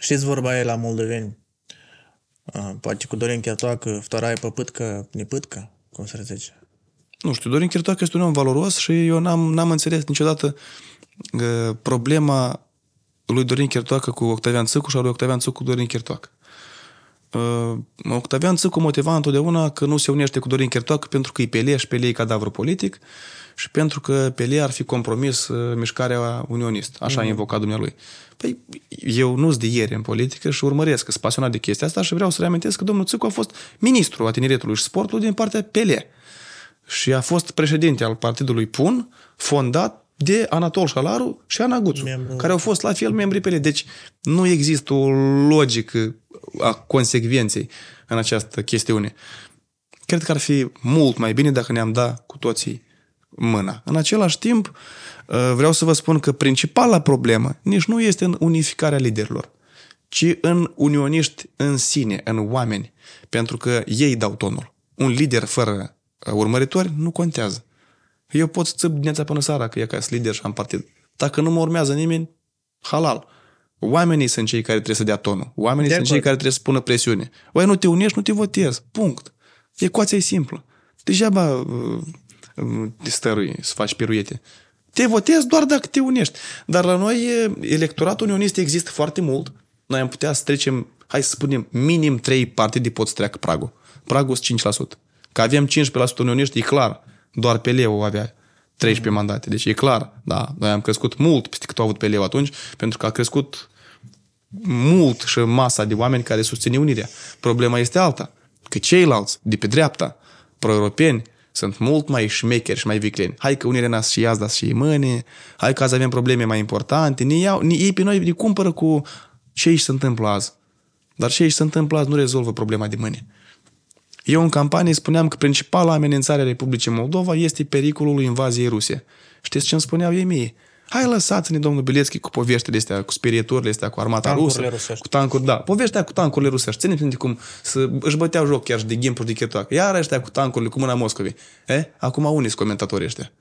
Știți vorba e la moldoveni? Ah, poate cu Dorin Chiatoacă, e pe pâtcă, nepâtcă, cum se zice? Nu știu, Dorin Chirtoacă este un om valoros și eu n-am, n-am înțeles niciodată uh, problema lui Dorin Chirtoacă cu Octavian Țâcu și a lui Octavian Țâcu cu Dorin Chirtoacă. Uh, Octavian Țâcu motiva întotdeauna că nu se unește cu Dorin Chirtoacă pentru că e Pele și Pele e cadavru politic și pentru că Pele ar fi compromis uh, mișcarea unionistă. Așa mm. a invocat dumnealui. Păi eu nu sunt de ieri în politică și urmăresc, sunt pasionat de chestia asta și vreau să reamintesc că domnul Țâcu a fost ministru a tineretului și sportului din partea Pele. Mm și a fost președinte al partidului PUN, fondat de Anatol Șalaru și Ana Guțu, Membru. care au fost la fel membri pe ele. Deci nu există o logică a consecvenței în această chestiune. Cred că ar fi mult mai bine dacă ne-am da cu toții mâna. În același timp, uh, vreau să vă spun că principala problemă nici nu este în unificarea liderilor, ci în unioniști în sine, în oameni, pentru că ei dau tonul. Un lider fără urmăritori, nu contează. Eu pot țip dimineața până seara că e ca lider și am partid. Dacă nu mă urmează nimeni, halal. Oamenii sunt cei care trebuie să dea tonul. Oamenii de sunt cei care trebuie să pună presiune. Oi, nu te unești, nu te votezi. Punct. Ecuația e simplă. Degeaba uh, uh, te stărui să faci piruete. Te votezi doar dacă te unești. Dar la noi electoratul unionist există foarte mult. Noi am putea să trecem, hai să spunem, minim trei partide pot să treacă pragul. Pragul 5%. Că avem 15% unioniști, e clar. Doar Peleu avea 13 mm. mandate. Deci e clar, da, noi am crescut mult peste cât au avut Peleu atunci, pentru că a crescut mult și masa de oameni care susține unirea. Problema este alta, că ceilalți, de pe dreapta, pro-europeni, sunt mult mai șmecheri și mai vicleni. Hai că unirea nas și azi, dar și mâine, hai că azi avem probleme mai importante, ne iau, ne, ei pe noi ne cumpără cu ce aici se întâmplă azi. Dar ce aici se întâmplă azi nu rezolvă problema de mâine. Eu în campanie spuneam că principala amenințare a Republicii Moldova este pericolul invaziei ruse. Știți ce îmi spuneau ei mie? Hai lăsați-ne, domnul Bilețchi, cu poveștile astea, cu spirieturile astea, cu armata tancurile rusă, rusești. cu tancuri, da, povestea cu tancurile rusești. Țineți minte cum să, își băteau joc chiar și de ghimpuri de chetoacă. Iar ăștia cu tancurile, cu mâna Moscovei. Eh? acum unii sunt comentatorii ăștia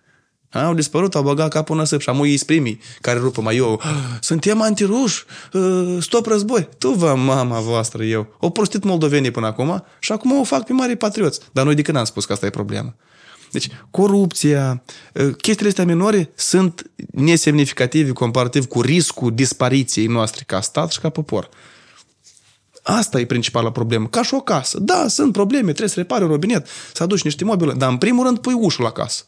au dispărut, au băgat capul în năsăp și am ei primii care rupă mai eu. [gasps] Suntem antiruși, uh, stop război. Tu vă, mama voastră, eu. O prostit moldovenii până acum și acum o fac pe mari patrioți. Dar noi de când am spus că asta e problema? Deci, corupția, uh, chestiile astea minore sunt nesemnificative comparativ cu riscul dispariției noastre ca stat și ca popor. Asta e principala problemă. Ca și o casă. Da, sunt probleme, trebuie să repari un robinet, să aduci niște mobilă, dar în primul rând pui ușul la casă.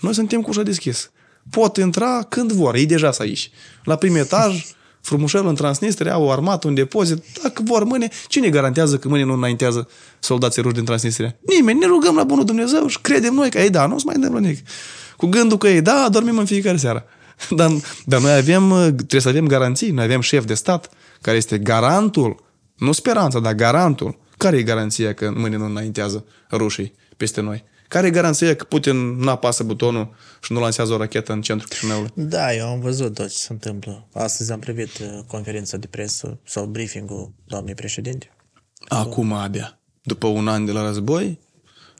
Noi suntem cu ușa deschis. Pot intra când vor, ei deja să aici. La prim etaj, frumușel în Transnistria, au armat un depozit. Dacă vor mâine, cine garantează că mâine nu înaintează soldații ruși din Transnistria? Nimeni. Ne rugăm la bunul Dumnezeu și credem noi că ei da, nu se mai întâmplă nimic. Cu gândul că ei da, dormim în fiecare seară. [laughs] Dar, dar noi avem, uh, trebuie să avem garanții. Noi avem șef de stat care este garantul, nu speranța, dar garantul. Care e garanția că mâine nu înaintează rușii peste noi? Care e garanția că Putin nu apasă butonul și nu lansează o rachetă în centrul Chișinăului? Da, eu am văzut tot ce se întâmplă. Astăzi am privit uh, conferința de presă sau briefing-ul doamnei președinte. Acum abia. După un an de la război,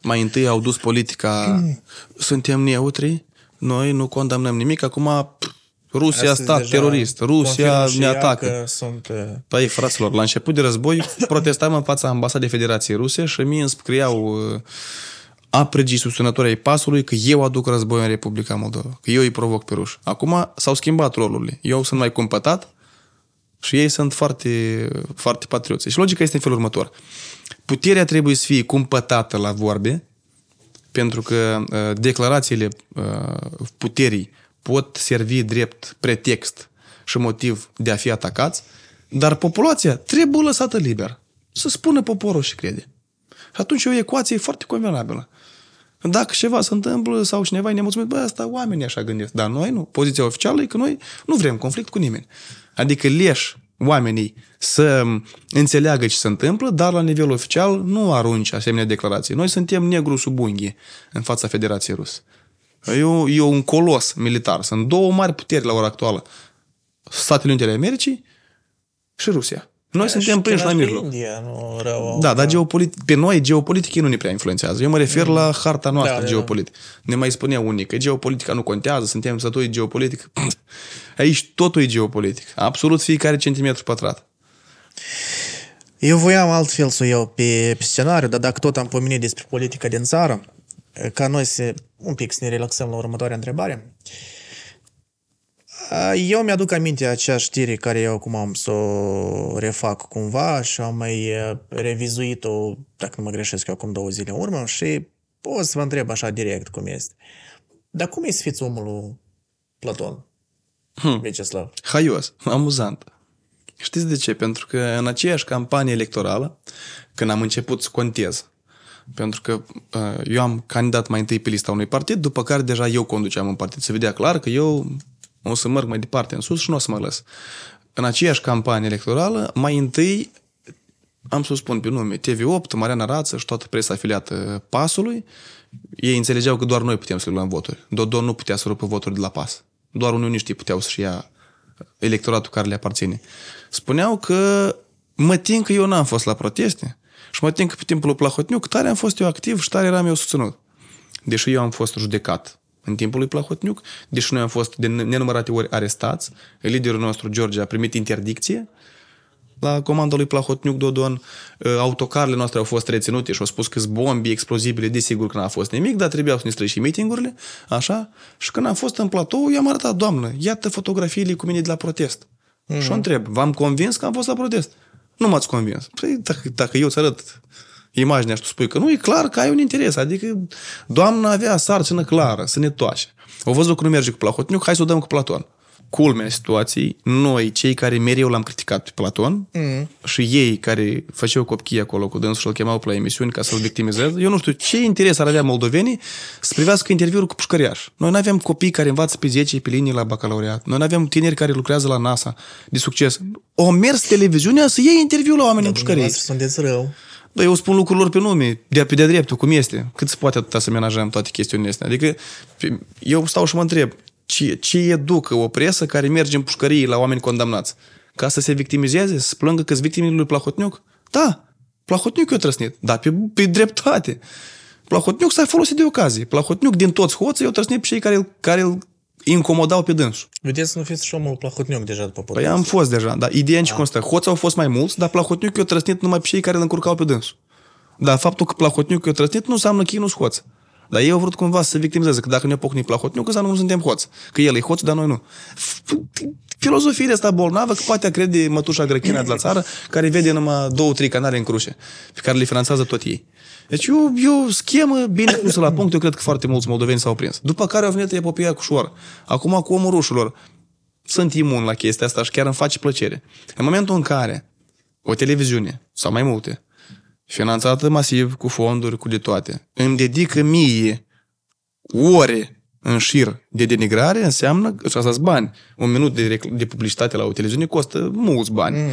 mai întâi au dus politica [clears throat] suntem neutri, noi nu condamnăm nimic, acum Rusia Astăzi stat terorist, Rusia ne atacă. Sunt... Uh, păi, fraților, la început de război [clears throat] protestam în fața ambasadei Federației Ruse și mie îmi scriau uh, aprigi susținători ai pasului că eu aduc război în Republica Moldova, că eu îi provoc pe ruși. Acum s-au schimbat rolurile. Eu sunt mai cumpătat și ei sunt foarte, foarte patrioți. Și logica este în felul următor. Puterea trebuie să fie cumpătată la vorbe, pentru că uh, declarațiile uh, puterii pot servi drept pretext și motiv de a fi atacați, dar populația trebuie lăsată liber Să spună poporul și crede. Și atunci e o ecuație foarte convenabilă. Dacă ceva se întâmplă sau cineva e nemulțumit, bă, asta oamenii așa gândesc. Dar noi nu. Poziția oficială e că noi nu vrem conflict cu nimeni. Adică leș oamenii să înțeleagă ce se întâmplă, dar la nivel oficial nu arunci asemenea declarații. Noi suntem negru sub unghii în fața Federației Rus. E, eu e un colos militar. Sunt două mari puteri la ora actuală. Statele Unite ale Americii și Rusia. Noi da, suntem prinși la mijloc. India, nu rău, da, dar geopolit- pe noi ei nu ne prea influențează. Eu mă refer mm. la harta noastră da, geopolitică. Da. da. Ne mai spunea unii că geopolitica nu contează, suntem sătui geopolitic. [clears throat] Aici totul e geopolitic. Absolut fiecare centimetru pătrat. Eu voiam altfel să o iau pe, pe scenariu, dar dacă tot am pomenit despre politica din țară, ca noi să un pic să ne relaxăm la următoarea întrebare. Uh, eu mi-aduc aminte acea știre care eu acum am să o refac cumva și am mai revizuit-o, dacă nu mă greșesc, eu acum două zile în urmă și o să vă întreb așa direct cum este. Dar cum e să fiți omul Platon? Hmm. Veceslav. Haios, amuzant. Știți de ce? Pentru că în aceeași campanie electorală, când am început să contez, pentru că eu am candidat mai întâi pe lista unui partid, după care deja eu conduceam un partid. Se vedea clar că eu o să merg mai departe în sus și nu o să mă lăs. În aceeași campanie electorală, mai întâi am să spun pe nume, TV8, Mariana Rață și toată presa afiliată PAS-ului, ei înțelegeau că doar noi putem să le luăm voturi. Dodon nu putea să rupă voturi de la PAS. Doar unioniștii puteau să-și ia electoratul care le aparține. Spuneau că mă tin că eu n-am fost la proteste și mă tin că pe timpul lui Plahotniuc tare am fost eu activ și tare eram eu susținut. Deși eu am fost judecat în timpul lui Plahotniuc, deși noi am fost de nenumărate ori arestați, liderul nostru, George, a primit interdicție la comanda lui Plahotniuc Dodon, uh, autocarele noastre au fost reținute și au spus că bombi explozibile, desigur că n-a fost nimic, dar trebuiau să ne străi și mitingurile, așa, și când am fost în platou, i-am arătat, doamnă, iată fotografiile cu mine de la protest. Mm-hmm. Și o întreb, v-am convins că am fost la protest? Nu m-ați convins. Păi, dacă, dacă eu îți arăt imaginea și tu spui că nu, e clar că ai un interes. Adică doamna avea sarcină clară, toașe. O văzut că nu merge cu Plahotniuc, hai să o dăm cu Platon. Culmea situației, noi, cei care mereu l-am criticat pe Platon mm. și ei care făceau copchii acolo cu dânsul și îl chemau la emisiuni ca să-l victimizeze, eu nu știu ce interes ar avea moldovenii să privească interviul cu pușcăriaș. Noi nu avem copii care învață pe 10 pe linie la bacalaureat, noi nu avem tineri care lucrează la NASA de succes. O mers televiziunea să iei interviul la oameni Dar în sunteți rău. Bă, eu spun lor pe nume, de-a pe de-a dreptul, cum este. Cât se poate atâta să menajăm toate chestiunile astea? Adică eu stau și mă întreb, ce, ce educă o presă care merge în pușcării la oameni condamnați? Ca să se victimizeze? Să plângă că victimele lui Plahotniuc? Da, Plahotniuc e trăsnit, dar pe, pe dreptate. Plahotniuc s-a folosit de ocazie. Plahotniuc din toți hoții eu trăsnit pe cei care îl, care îl incomodau pe dânsul. Vedeți să nu fiți și omul plahotniuc deja după Păi am fost deja, dar ideea ce da. constă. Hoți au fost mai mulți, dar plahotniuc eu trăsnit numai pe cei care îl încurcau pe dânsul. Dar faptul că plahotniuc eu trăsnit nu înseamnă că ei nu-s hoți. Dar ei au vrut cumva să victimizeze, că dacă ne pocni plahotniuc, înseamnă nu suntem hoți. Că el e hoț, dar noi nu. Filozofia asta bolnavă, că poate crede mătușa grăchina de la țară, care vede numai două, trei canale în cruce, pe care le finanțează tot ei. Deci eu, eu, schemă bine pusă la punct, eu cred că foarte mulți moldoveni s-au prins. După care au venit epopeea cu șoar. Acum cu omul rușilor. Sunt imun la chestia asta și chiar îmi face plăcere. În momentul în care o televiziune sau mai multe, finanțată masiv cu fonduri, cu de toate, îmi dedică mie ore în șir de denigrare, înseamnă că asta bani. Un minut de, de publicitate la o televiziune costă mulți bani. Mm.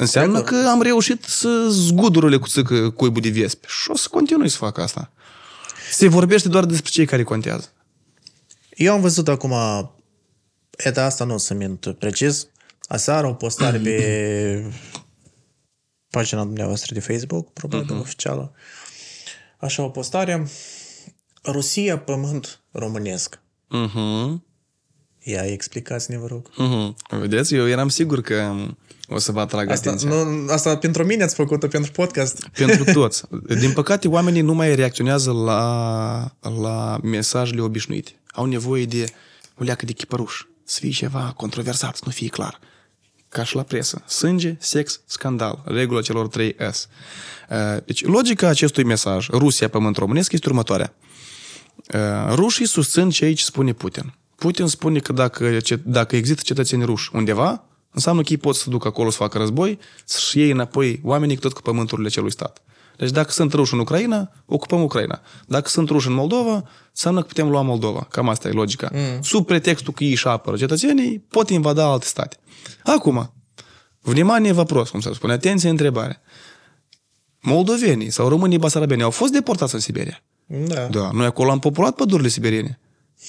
Înseamnă că am reușit să zgudurile cu țâcă cuibul de viespe. Și o să continui să fac asta. Se vorbește doar despre cei care contează. Eu am văzut acum, eta asta nu o să mint precis, aseară o postare pe mhm. pagina dumneavoastră de Facebook, probabil uh-huh. oficială, așa o postare, Rusia, pământ românesc. Uh-huh. Ia, explicați-ne, vă rog. Uh-huh. Vedeți, eu eram sigur că o să vă atrag asta, atenția. Nu, asta pentru mine ați făcut-o, pentru podcast. Pentru [laughs] toți. Din păcate, oamenii nu mai reacționează la, la mesajele obișnuite. Au nevoie de o leacă de chipăruș, să fie ceva controversat, să nu fie clar. Ca și la presă. Sânge, sex, scandal. Regula celor 3 S. Uh, deci, logica acestui mesaj, Rusia, pământ românesc, este următoarea. Uh, rușii susțin ce aici spune Putin. Putin spune că dacă, dacă există cetățeni ruși undeva, Înseamnă că ei pot să ducă acolo să facă război, să-și iei înapoi oamenii tot cu pământurile acelui stat. Deci dacă sunt ruși în Ucraina, ocupăm Ucraina. Dacă sunt ruși în Moldova, înseamnă că putem lua Moldova. Cam asta e logica. Mm. Sub pretextul că ei își apără cetățenii, pot invada alte state. Acum, vнимanie văpros, cum se spune, atenție întrebare. Moldovenii sau românii basarabeni au fost deportați în Siberia. Da. da. Noi acolo am populat pădurile siberiene.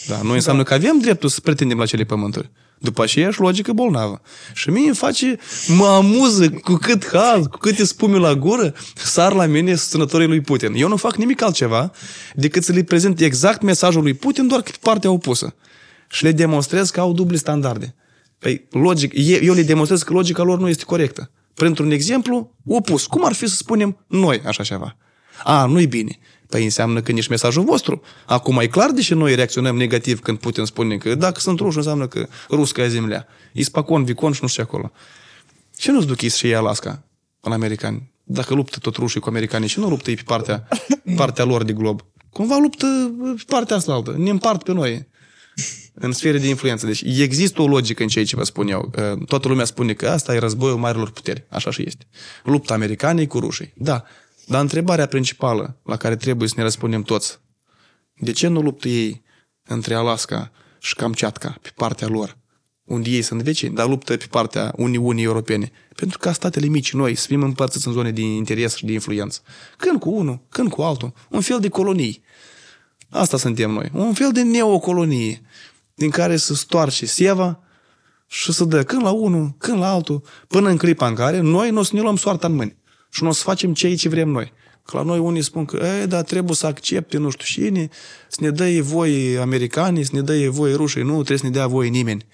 Da, nu înseamnă da. că avem dreptul să pretindem la cele pământuri. După aceeași logică bolnavă. Și mie îmi face, mă amuză cu cât haz, cu cât îți spumi la gură, sar la mine susținătorii lui Putin. Eu nu fac nimic altceva decât să le prezint exact mesajul lui Putin, doar că partea opusă. Și le demonstrez că au dubli standarde. Păi, logic, eu le demonstrez că logica lor nu este corectă. Printr-un exemplu opus. Cum ar fi să spunem noi așa ceva? A, nu-i bine. Păi înseamnă că nici mesajul vostru. Acum e clar de ce noi reacționăm negativ când Putin spune că dacă sunt ruși, înseamnă că rusca e zimlea. Ispacon, vicon și nu știu acolo. Ce nu-ți duc și ei Alaska în americani? Dacă luptă tot rușii cu americanii, și nu luptă ei pe partea, partea lor de glob? Cumva luptă pe partea asta altă. Ne împart pe noi în sfere de influență. Deci există o logică în ceea ce vă spun eu. Ă, toată lumea spune că asta e războiul marilor puteri. Așa și este. Lupta americanii cu rușii. Da. Dar întrebarea principală la care trebuie să ne răspundem toți. De ce nu luptă ei între Alaska și Kamchatka, pe partea lor, unde ei sunt vecini, dar luptă pe partea unii unii Europene? Pentru ca statele mici, noi, să fim împărțiți în zone de interes și de influență. Când cu unul, când cu altul. Un fel de colonii. Asta suntem noi. Un fel de neocolonie din care să stoarce seva și să dă când la unul, când la altul, până în clipa în care noi nu o să ne luăm soarta în mâini. Și noi o să facem ce ce vrem noi. Că la noi unii spun că, e, dar trebuie să accepte nu știu cine, să ne dă voi americanii, să ne dă voi rușii, nu, trebuie să ne dea voi nimeni.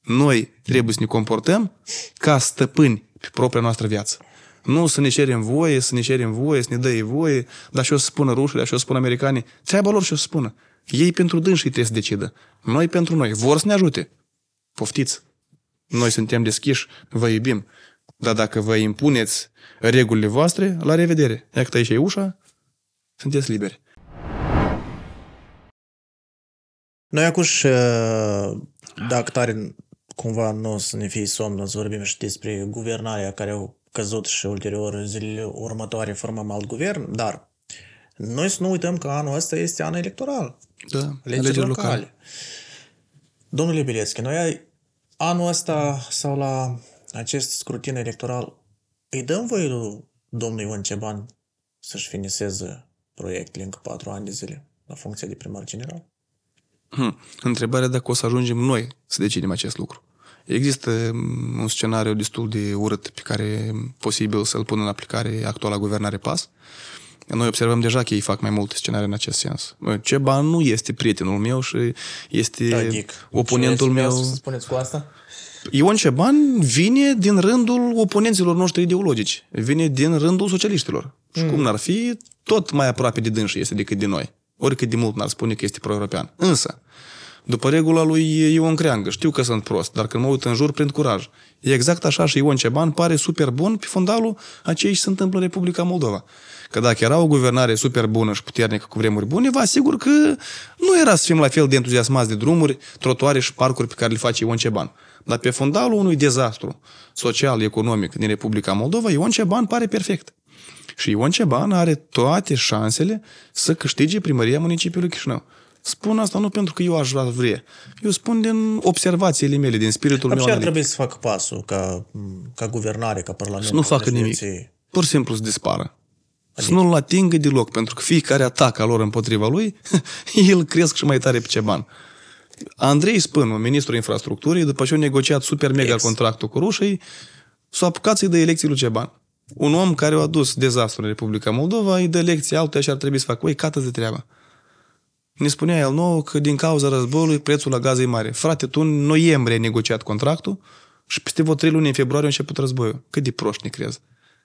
Noi trebuie să ne comportăm ca stăpâni pe propria noastră viață. Nu să ne cerem voie, să ne cerem voie, să ne dă voie, dar și o să spună rușile, și o să spună americanii, treaba lor și o să spună. Ei pentru dânsii trebuie să decidă. Noi pentru noi. Vor să ne ajute. Poftiți! Noi suntem deschiși, vă iubim. Dar dacă vă impuneți regulile voastre, la revedere. Dacă tăi și ușa, sunteți liberi. Noi acuși, uh, dacă tare cumva nu o să ne fie somn, să vorbim și despre guvernarea care au căzut și ulterior zilele următoare formăm alt guvern, dar noi să nu uităm că anul ăsta este an electoral. Da, legi locale. locale. Domnule Bilețchi, noi anul ăsta sau la acest scrutin electoral, îi dăm voie lui domnul Ion Ceban să-și finiseze proiectul încă patru ani de zile la funcția de primar general? Hmm. Întrebarea dacă o să ajungem noi să decidem acest lucru. Există mm, un scenariu destul de urât pe care posibil să-l pună în aplicare actuala guvernare PAS. Noi observăm deja că ei fac mai multe scenarii în acest sens. Ceba nu este prietenul meu și este adică, oponentul meu. Să spuneți cu asta? Ion Ceban vine din rândul oponenților noștri ideologici. Vine din rândul socialiștilor. Și mm. cum n-ar fi, tot mai aproape de dânsi este decât de noi. Oricât de mult n-ar spune că este pro-european. Însă, după regula lui Ion Creangă, știu că sunt prost, dar când mă uit în jur, prind curaj. E exact așa și Ion Ceban pare super bun pe fundalul a ce se întâmplă în Republica Moldova. Că dacă era o guvernare super bună și puternică cu vremuri bune, vă asigur că nu era să fim la fel de entuziasmați de drumuri, trotuare și parcuri pe care le face Ion Ceban. Dar pe fundalul unui dezastru social, economic din Republica Moldova, Ion Ceban pare perfect. Și Ion Ceban are toate șansele să câștige primăria municipiului Chișinău. Spun asta nu pentru că eu aș vrea. Eu spun din observațiile mele, din spiritul Dar meu. Și ar trebui să facă pasul ca, ca guvernare, ca parlament. Să nu facă nimic. Pur și simplu să dispară. Adică. Să nu-l atingă deloc, pentru că fiecare atac al lor împotriva lui, [laughs] el cresc și mai tare pe bani. Andrei Spânu, ministrul infrastructurii, după ce a negociat super-mega Ex. contractul cu rușii, s-a apucat să-i dă elecții lui Ceban. Un om care a adus dezastru în Republica Moldova îi dă lecții alte și ar trebui să facă, ei, cată de treaba. Ne spunea el nou că din cauza războiului prețul la gaz e mare. Frate, tu în noiembrie ai negociat contractul și peste vreo trei luni în februarie a început războiul. Cât de proști ne crezi?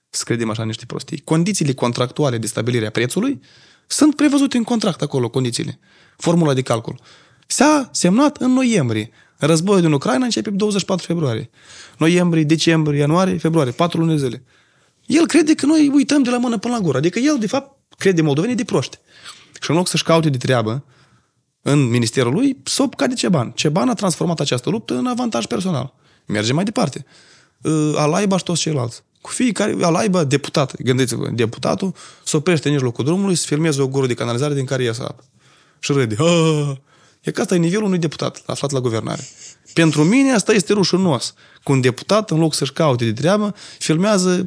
Să credem așa niște prostii. Condițiile contractuale de stabilire a prețului sunt prevăzute în contract acolo, condițiile. Formula de calcul. S-a semnat în noiembrie. Războiul din Ucraina începe pe 24 februarie. Noiembrie, decembrie, ianuarie, februarie, patru luni de zile. El crede că noi uităm de la mână până la gură. Adică el, de fapt, crede moldovenii de proști. Și în loc să-și caute de treabă în ministerul lui, sop ca de ce bani? Ce bani a transformat această luptă în avantaj personal. Merge mai departe. Ă, alaiba și toți ceilalți. Cu fiecare, alaiba, deputat, gândiți-vă, deputatul se oprește în mijlocul drumului se filmează o gură de canalizare din care iasă apă. Și râde. Aaaa! E că asta e nivelul unui deputat aflat la guvernare. Pentru mine asta este rușinos. Cu un deputat, în loc să-și caute de treabă, filmează,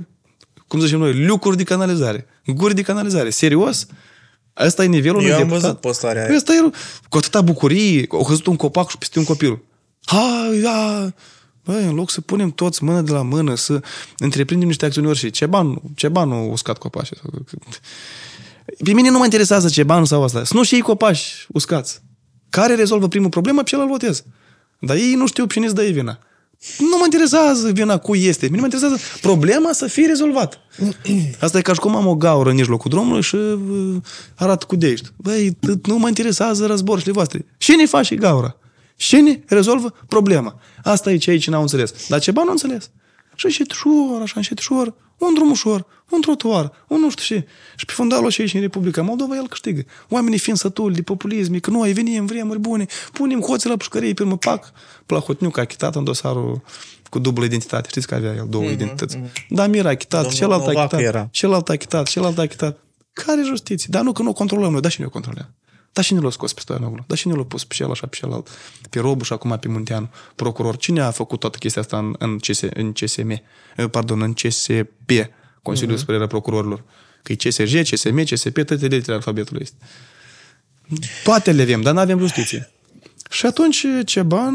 cum zicem noi, lucruri de canalizare, guri de canalizare. Serios? Asta e nivelul Eu unui am deputat. văzut postarea aia. Asta e, cu atâta bucurie, au căzut un copac și peste un copil. Ha, ia, Băi, în loc să punem toți mână de la mână, să întreprindem niște acțiuni și ce bani, ce bani au uscat copașii. Pe mine nu mă interesează ce bani sau asta. Să nu și ei copași uscați. Care rezolvă primul problemă, pe celălalt votez. Dar ei nu știu cine îți dă vina. Nu mă interesează vina cu este. Mine mă interesează problema să fie rezolvat. [clears throat] Asta e ca și cum am o gaură în mijlocul drumului și uh, arată cu dești. Băi, nu mă interesează războiurile voastre. Și ne faci gaura? Și ne rezolvă problema. Asta e ce aici n-au înțeles. Dar bani nu înțeles și încet ușor, așa încet ușor, un drum ușor, un trotuar, un nu știu ce. Și pe fundalul și aici în Republica Moldova el câștigă. Oamenii fiind sătuli de populism, că noi venim vremuri bune, punem hoții la pușcărie, pe urmă, pac, pe la a chitat în dosarul cu dublă identitate. Știți că avea el două mm-hmm, identități. Mm-hmm. Da, Mira a chitat, celălalt a chitat, celălalt a chitat, celălalt a chitat. Care justiție? Dar nu că nu o controlăm noi, dar și noi o controlăm. Dar cine l-a scos pe Stoianoglu? Dar cine l-a pus pe el așa, pe celălalt? Pe Robu și acum pe Munteanu, procuror. Cine a făcut toată chestia asta în, în, CS, în CSM? Eh, pardon, în CSP, Consiliul uh-huh. Superior al Procurorilor. Că e CSG, CSM, CSP, toate literele alfabetului este. Toate le avem, dar nu avem justiție. Și atunci ce ban?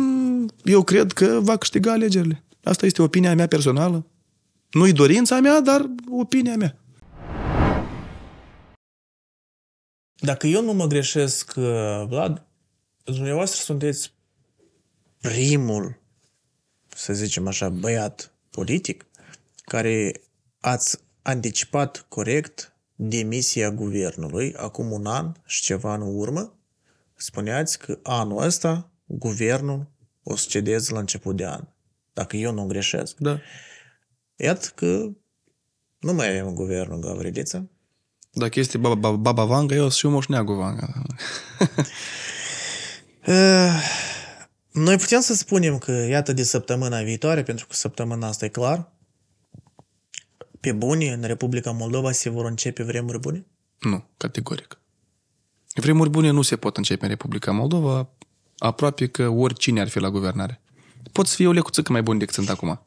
eu cred că va câștiga alegerile. Asta este opinia mea personală. Nu-i dorința mea, dar opinia mea. Dacă eu nu mă greșesc, uh, Vlad, dumneavoastră sunteți primul, să zicem așa, băiat politic care ați anticipat corect demisia guvernului acum un an și ceva în urmă. Spuneați că anul ăsta guvernul o să cedeze la început de an. Dacă eu nu greșesc. Da. Iată că nu mai avem guvernul Gavriliță. Dacă este Baba, Baba, Baba Vanga, eu sunt Moșneagu Vanga. Eh, noi putem să spunem că, iată, de săptămâna viitoare, pentru că săptămâna asta e clar, pe bune, în Republica Moldova se vor începe vremuri bune? Nu, categoric. Vremuri bune nu se pot începe în Republica Moldova, aproape că oricine ar fi la guvernare. Pot să fie o lecuță mai bun decât sunt acum,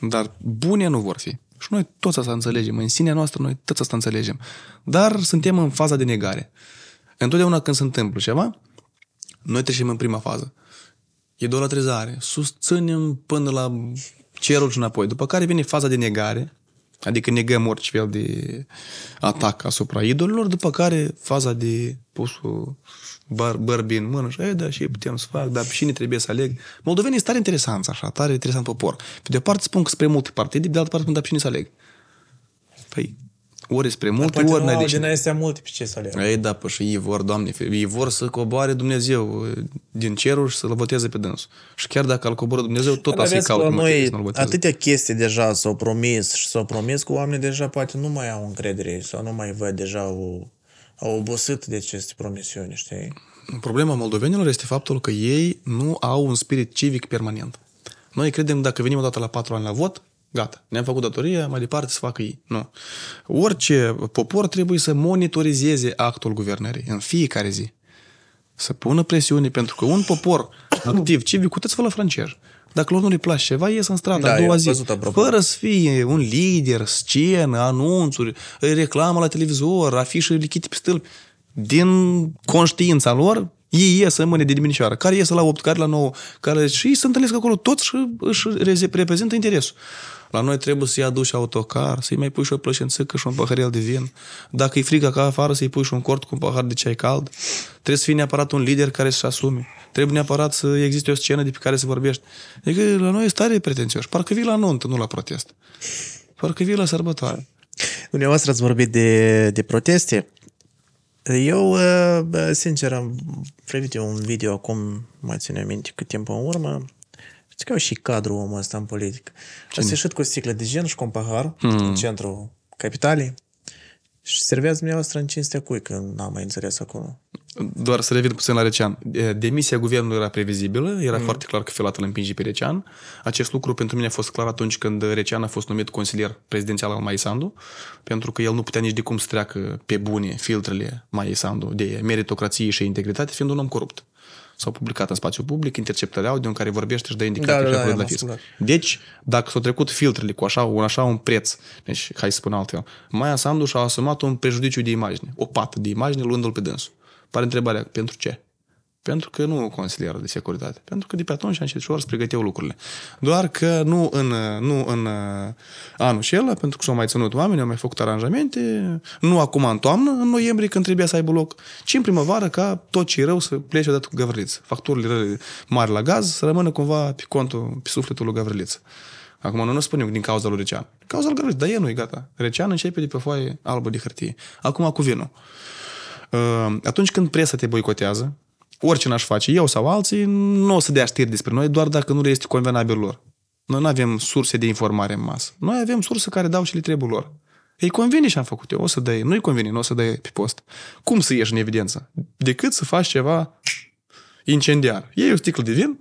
dar bune nu vor fi. Și noi toți asta înțelegem. În sinea noastră noi toți asta înțelegem. Dar suntem în faza de negare. Întotdeauna când se întâmplă ceva, noi trecem în prima fază. E doar trezare. Susținem până la cerul și înapoi. După care vine faza de negare, adică negăm orice fel de atac asupra idolilor, după care faza de pusul bar, bărbi în mână și, e, da, și putem să fac, dar și ne trebuie să aleg. Moldovenii sunt tare interesanți, așa, tare interesant popor. Pe de o parte spun că spre multe partide, de altă parte spun, dar cine să aleg? Păi, ori spre multe, ori n-ai de cine. multe pe ce să aleg. Ei, da, păi și ei vor, Doamne, ei vor să coboare Dumnezeu eh, din cerul și să-L voteze pe dânsul. Și chiar dacă îl coboră Dumnezeu, tot asta e calcul noi atâtea chestii deja s-au promis și s-au promis că oamenii deja poate nu mai au încredere sau nu mai văd deja o au obosit de aceste promisiuni, știi? Problema moldovenilor este faptul că ei nu au un spirit civic permanent. Noi credem dacă venim odată la patru ani la vot, gata, ne-am făcut datoria, mai departe să facă ei. Nu. Orice popor trebuie să monitorizeze actul guvernării în fiecare zi. Să pună presiune, pentru că un popor activ civic, cu vă la francezi. Dacă lor nu le place ceva, ies în stradă da, a doua zi. Văzut, fără să fie un lider, scenă, anunțuri, reclamă la televizor, afișe lichite pe stâlpi. Din conștiința lor, ei ies în mâine de dimineață, care ies la 8, care la 9, care... și ei se întâlnesc acolo toți și își reprezintă interesul. La noi trebuie să-i aduci autocar, să-i mai pui și o plășințică și un paharel de vin. Dacă e frică ca afară, să-i pui și un cort cu un pahar de ceai cald. Trebuie să fie neapărat un lider care să-și asume. Trebuie neapărat să existe o scenă de pe care să vorbești. Adică la noi e tare pretențioși. Parcă vii la nuntă, nu la protest. Parcă vii la sărbătoare. Dumneavoastră ați vorbit de, de proteste. Eu, uh, sincer, am privit eu un video acum, mai ține minte cât timp în urmă, știți că eu și cadru omul ăsta în politic. Și a ieșit cu sticle de gen și cu un pahar hmm. în centrul capitalii. Și servează dumneavoastră în cinstea cui, că n-am mai înțeles acolo. Doar să revin puțin la Recean. Demisia guvernului era previzibilă, era mm. foarte clar că Filat îl împinge pe Recean. Acest lucru pentru mine a fost clar atunci când Recean a fost numit consilier prezidențial al Mai Sandu, pentru că el nu putea nici de cum să treacă pe bune filtrele Mai Sandu de meritocrație și integritate, fiind un om corupt s s-au publicat în spațiu public interceptări audio în care vorbește și dă indicații da, da, da, la da, fisc. Da, da, deci, dacă s-au trecut filtrele cu așa un, așa un preț, deci, hai să spun altfel, Maia Sandu și-a asumat un prejudiciu de imagine, o pată de imagine luându-l pe dânsul. Pare întrebarea, pentru ce? Pentru că nu o de securitate. Pentru că de pe atunci încetșor îți pregăteau lucrurile. Doar că nu în, nu în uh, anul el, pentru că s-au mai ținut oameni, au mai făcut aranjamente, nu acum în toamnă, în noiembrie când trebuia să aibă loc, ci în primăvară ca tot ce rău să plece odată cu Gavriliță. Facturile mari la gaz să rămână cumva pe contul, pe sufletul lui Gavriliță. Acum nu, nu spunem din cauza lui Recean. Cauza lui Gavriliță, dar e nu e gata. Recean începe de pe foaie albă de hârtie. Acum cu vinul. Uh, atunci când presa te boicotează, orice n-aș face, eu sau alții, nu o să dea știri despre noi doar dacă nu le este convenabil lor. Noi nu avem surse de informare în masă. Noi avem surse care dau și le trebuie lor. Ei convine și am făcut eu, o să dai, nu-i convine, nu o să dai pe post. Cum să ieși în evidență? Decât să faci ceva incendiar. Ei, o sticlă de vin,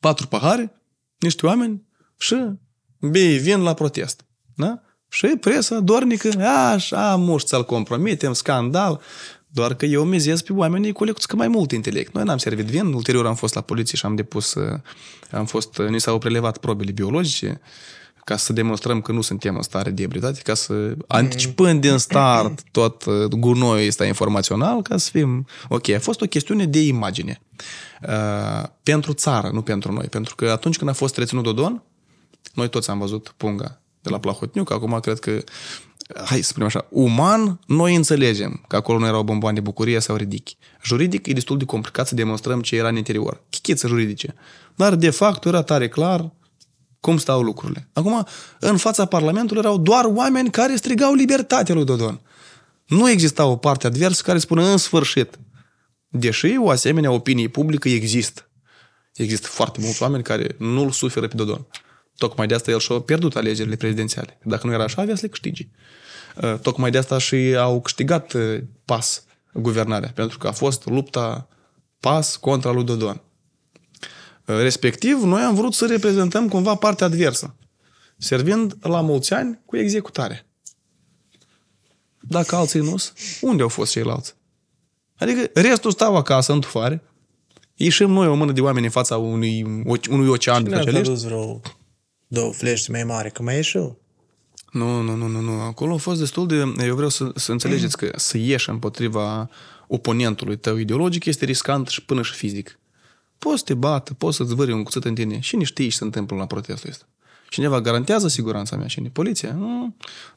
patru pahare, niște oameni și bei vin la protest. Da? Și presa dornică, așa, muș să-l compromitem, scandal. Doar că eu mizez pe oamenii cu că mai mult intelect. Noi n-am servit vin, ulterior am fost la poliție și am depus, uh, am fost, uh, ni s-au prelevat probele biologice ca să demonstrăm că nu suntem în stare de ebritate, ca să mm. anticipând din start tot uh, gunoiul ăsta informațional, ca să fim... Ok, a fost o chestiune de imagine. Uh, pentru țară, nu pentru noi. Pentru că atunci când a fost reținut Dodon, noi toți am văzut punga de la Plahotniuc. Acum cred că hai să spunem așa, uman, noi înțelegem că acolo nu erau bomboane de bucurie sau ridichi. Juridic e destul de complicat să demonstrăm ce era în interior. Chichiță juridice. Dar, de fapt, era tare clar cum stau lucrurile. Acum, în fața Parlamentului erau doar oameni care strigau libertatea lui Dodon. Nu exista o parte adversă care spune în sfârșit. Deși o asemenea opinie publică există. Există foarte mulți oameni care nu-l suferă pe Dodon. Tocmai de asta el și-a pierdut alegerile prezidențiale. Dacă nu era așa, avea să le câștige. Uh, tocmai de asta și au câștigat uh, pas guvernarea, pentru că a fost lupta pas contra lui Dodon. Uh, respectiv, noi am vrut să reprezentăm cumva partea adversă, servind la mulți ani cu executare. Dacă alții nu unde au fost ceilalți? Adică restul stau acasă în tufare, ieșim noi o mână de oameni în fața unui, unui ocean. de ne-a vreo două flești mai mari, că mai ieșiu. Nu, nu, nu, nu, nu. Acolo a fost destul de... Eu vreau să, să înțelegeți că să ieși împotriva oponentului tău ideologic este riscant și până și fizic. Poți să te bată, poți să-ți vări un cuțit în tine. Și știi ce se întâmplă la protestul ăsta? Cineva garantează siguranța mea? Și nici Poliția? Nu.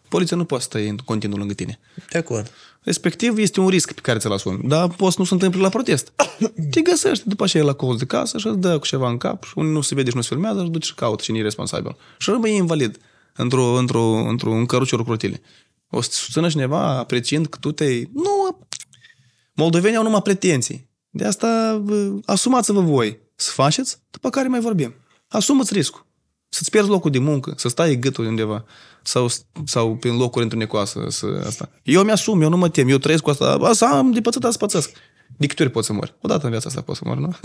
Poliția nu poate să în continuu lângă tine. De acord. Respectiv, este un risc pe care ți-l asumi. Dar poți să nu se întâmple la protest. [coughs] te găsești după aceea la colț de casă și îți dă cu ceva în cap și unii nu se vede și nu se filmează și duci și caută cine e responsabil. Și rămâi invalid într-o, într-o, într-o, un cărucior cu rotile. O să sună cineva apreciind că tu te Nu, moldovenii au numai pretenții. De asta asumați-vă voi să faceți, după care mai vorbim. Asumați riscul. Să-ți pierzi locul de muncă, să stai gâtul undeva sau, sau prin locuri necoasă. Să, asta. Eu mi-asum, eu nu mă tem, eu trăiesc cu asta, asta am de pățit, asta pățesc. De câte ori pot să mor? Odată în viața asta pot să mor, nu? [laughs]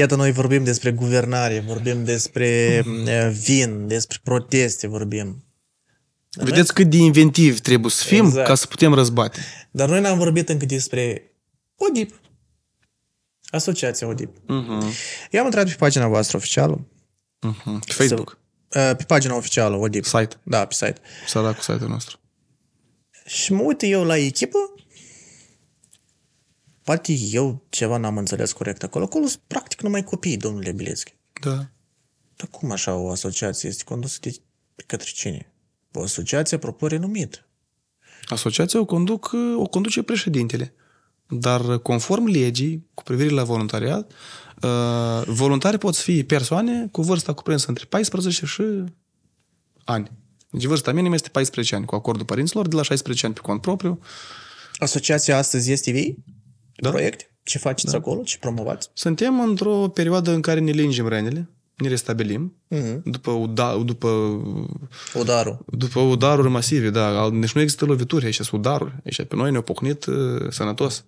Iată, noi vorbim despre guvernare, vorbim despre mhm. eh, vin, despre proteste vorbim. Dar Vedeți noi... cât de inventiv trebuie să fim exact. ca să putem răzbate. Dar noi n-am vorbit încă despre ODIP. Asociația ODIP. Uh-huh. Mhm. Eu am intrat pe pagina voastră oficială. Uh-huh. Facebook. Să, uh, eh, pe pagina oficială ODIP. Site. Da, pe site. cu site-ul nostru. Și mă uit eu la echipă Poate eu ceva n-am înțeles corect acolo. Acolo sunt practic numai copii, domnule Bilețchi. Da. Dar cum așa o asociație este condusă de către cine? O asociație, apropo, renumit. Asociația o, conduc, o conduce președintele. Dar conform legii cu privire la voluntariat, uh, voluntari pot fi persoane cu vârsta cuprinsă între 14 și ani. Deci vârsta minimă este 14 ani, cu acordul părinților, de la 16 ani pe cont propriu. Asociația astăzi este vii? da? proiecte? Ce faceți da. acolo? Ce promovați? Suntem într-o perioadă în care ne lingem renele, ne restabilim, uh-huh. după, uda, după udarul. După udaruri masive, da. Deci nu există lovituri, aici sunt udaruri. Aici pe noi ne-au pocnit uh, sănătos.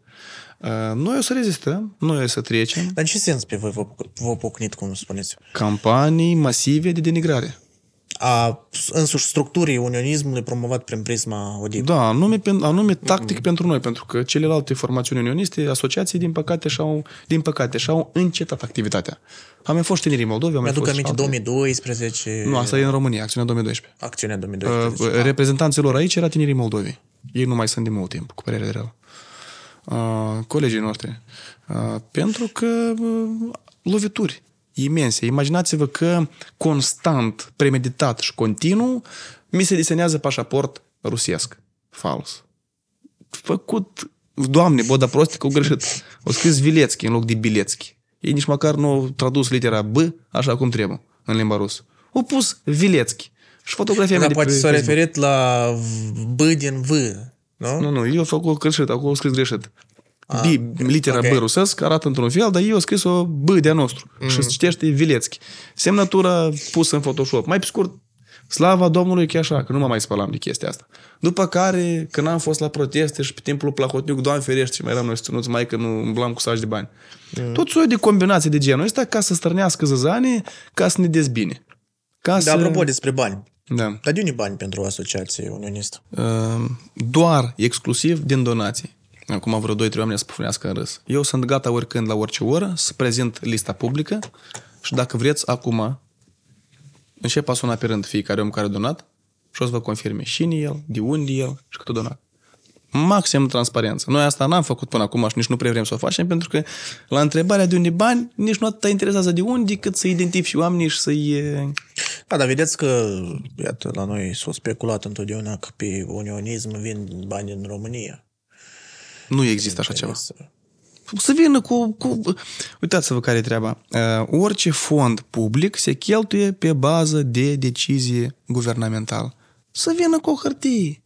Uh, noi o să rezistăm, noi o să trecem. Dar în ce sens pe voi vă, vă pocnit, cum spuneți? Campanii masive de denigrare a însuși structurii unionismului promovat prin prisma ODIP. Da, anume, anume tactic mm. pentru noi, pentru că celelalte formațiuni unioniste, asociații, din păcate, și-au, din păcate, și-au încetat activitatea. Am mai fost tinerii Moldovei, am mai fost aminte, alte... 2012... Nu, asta e în România, acțiunea 2012. Acțiunea 2012. Uh, da. Reprezentanții lor aici era tinerii Moldovei. Ei nu mai sunt de mult timp, cu părere de rău. Uh, colegii noștri. Uh, pentru că uh, lovituri imense. Imaginați-vă că constant, premeditat și continuu mi se disenează pașaport rusesc. Fals. Făcut, doamne, bă, dar cu greșit. Au scris Vilețchi în loc de Bilețchi. Ei nici măcar nu au tradus litera B așa cum trebuie în limba rusă. Au pus Vilețchi. Și fotografia da, mea poate s-a referit la B din V. Nu? Nu, nu, eu fac o greșit, acolo scris greșit. B, litera okay. B rusesc arată într-un fel, dar eu am scris o B de-a nostru mm. și se citește Vilețchi. Semnătura pusă în Photoshop. Mai pe scurt, slava Domnului că e așa, că nu mă mai spălam de chestia asta. După care, când am fost la proteste și pe timpul Plahotniuc, doamne ferește, și mai eram noi ținuți mai că nu îmblam cu saj de bani. Mm. Tot soiul de combinații de genul ăsta ca să strănească zăzanii, ca să ne dezbine. Ca da, să... apropo despre bani. Da. Dar de unde bani pentru o asociație unionistă? Ehm, doar exclusiv din donații. Acum vreo 2-3 oameni să pufunească în râs. Eu sunt gata oricând la orice oră să prezint lista publică și dacă vreți, acum încep a suna pe rând fiecare om care a donat și o să vă confirme cine el, de unde el și cât a donat. Maxim transparență. Noi asta n-am făcut până acum și nici nu prea vrem să o facem pentru că la întrebarea de unde bani, nici nu atât interesează de unde cât să identifici oamenii și să-i... Da, dar vedeți că, iată, la noi s-a speculat întotdeauna că pe unionism vin bani în România. Nu există așa ceva. Să vină cu... cu... Uitați-vă care e treaba. Uh, orice fond public se cheltuie pe bază de decizie guvernamentală. Să vină cu o hârtie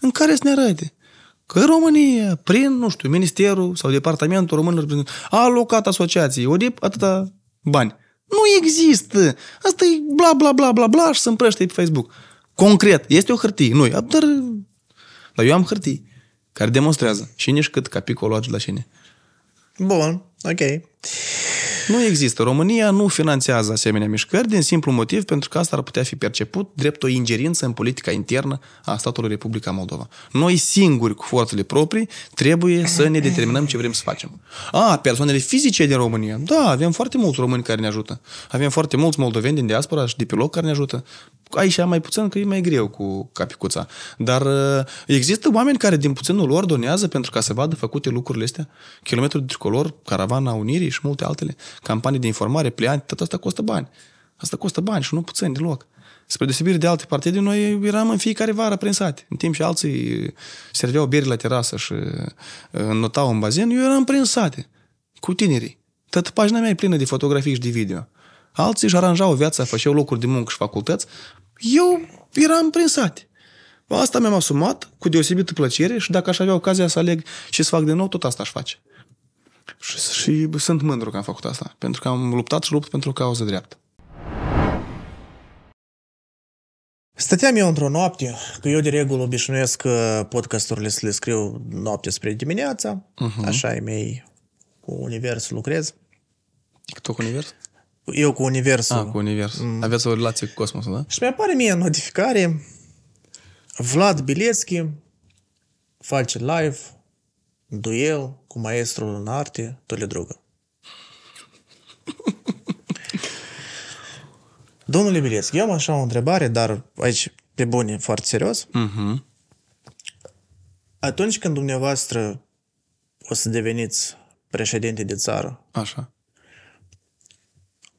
în care să ne arate că România, prin, nu știu, Ministerul sau Departamentul Românilor, a alocat asociației ODIP atâta bani. Nu există! Asta e bla bla bla bla bla și se împrăște pe Facebook. Concret, este o hârtie. Noi, dar, dar eu am hârtie care demonstrează și nici cât capicolul Piccolo la cine. Bun, ok. Nu există. România nu finanțează asemenea mișcări din simplu motiv pentru că asta ar putea fi perceput drept o ingerință în politica internă a statului Republica Moldova. Noi singuri, cu forțele proprii, trebuie să ne determinăm ce vrem să facem. A, persoanele fizice din România. Da, avem foarte mulți români care ne ajută. Avem foarte mulți moldoveni din diaspora și de pe loc care ne ajută. Aici mai puțin că e mai greu cu capicuța. Dar uh, există oameni care din puținul lor donează pentru ca să vadă făcute lucrurile astea. Kilometrul de tricolor, caravana Unirii și multe altele campanii de informare, pliante, tot asta costă bani. Asta costă bani și nu puțin deloc. Spre deosebire de alte partide, noi eram în fiecare vară prinsate. În timp ce alții serveau beri la terasă și uh, notau în bazin, eu eram prinsate cu tinerii. Tot pagina mea e plină de fotografii și de video. Alții își aranjau viața, făceau locuri de muncă și facultăți. Eu eram prinsate. Asta mi-am asumat cu deosebită plăcere și dacă aș avea ocazia să aleg și să fac din nou, tot asta aș face. Și, și sunt mândru că am făcut asta, pentru că am luptat și lupt pentru o cauză dreaptă. Stăteam eu într-o noapte, că eu de regulă obișnuiesc uh, podcasturile să le scriu noapte spre dimineața, uh-huh. așa e mei cu Univers lucrez. Tu cu Univers? Eu cu Universul. Ah, cu Univers. Mm. Aveți o relație cu Cosmosul, da? Și mi apare mie notificare Vlad Bilețchi face live duel cu maestrul în arte drogă. [laughs] Domnule Bilesc, eu am așa o întrebare, dar aici pe bune, foarte serios. Uh-huh. Atunci când dumneavoastră o să deveniți președinte de țară, așa.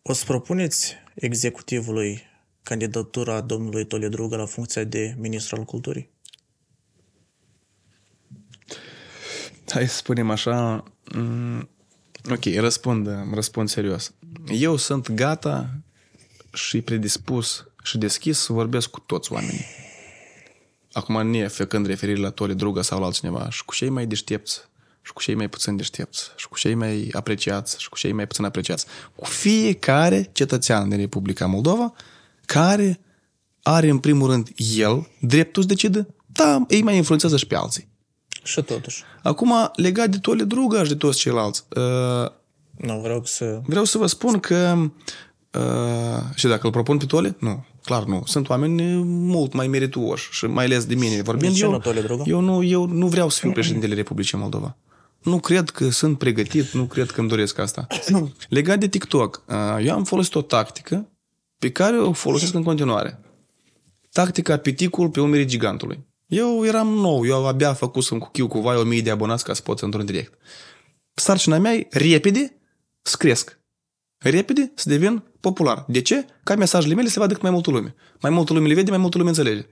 o să propuneți executivului candidatura domnului Toledrugă la funcția de ministru al culturii? hai să spunem așa, mm, ok, răspund, răspund serios. Eu sunt gata și predispus și deschis să vorbesc cu toți oamenii. Acum ne făcând referire la Tori Druga sau la altcineva și cu cei mai deștepți și cu cei mai puțin deștepți și cu cei mai apreciați și cu cei mai puțin apreciați. Cu fiecare cetățean din Republica Moldova care are în primul rând el dreptul să decide, da, ei mai influențează și pe alții. Și totuși. Acum, legat de toate Druga și de toți ceilalți, uh, nu, vreau să... Vreau să vă spun că... Uh, și dacă îl propun pe toale? Nu, clar nu. Sunt oameni uh, mult mai merituoși și mai ales de mine vorbind. De eu, nu, Tole Eu nu, eu nu vreau să fiu președintele Republicii Moldova. Nu cred că sunt pregătit, nu cred că îmi doresc asta. [laughs] Legat de TikTok, uh, eu am folosit o tactică pe care o folosesc în continuare. Tactica piticul pe umerii gigantului. Eu eram nou, eu abia făcusem cu Chiu cumva 1000 de abonați ca să pot într-un direct. Sarcina mea e repede să cresc. Repede să devin popular. De ce? Ca mesajele mele se vadă cât mai multă lume. Mai multă lume le vede, mai multă lume înțelege.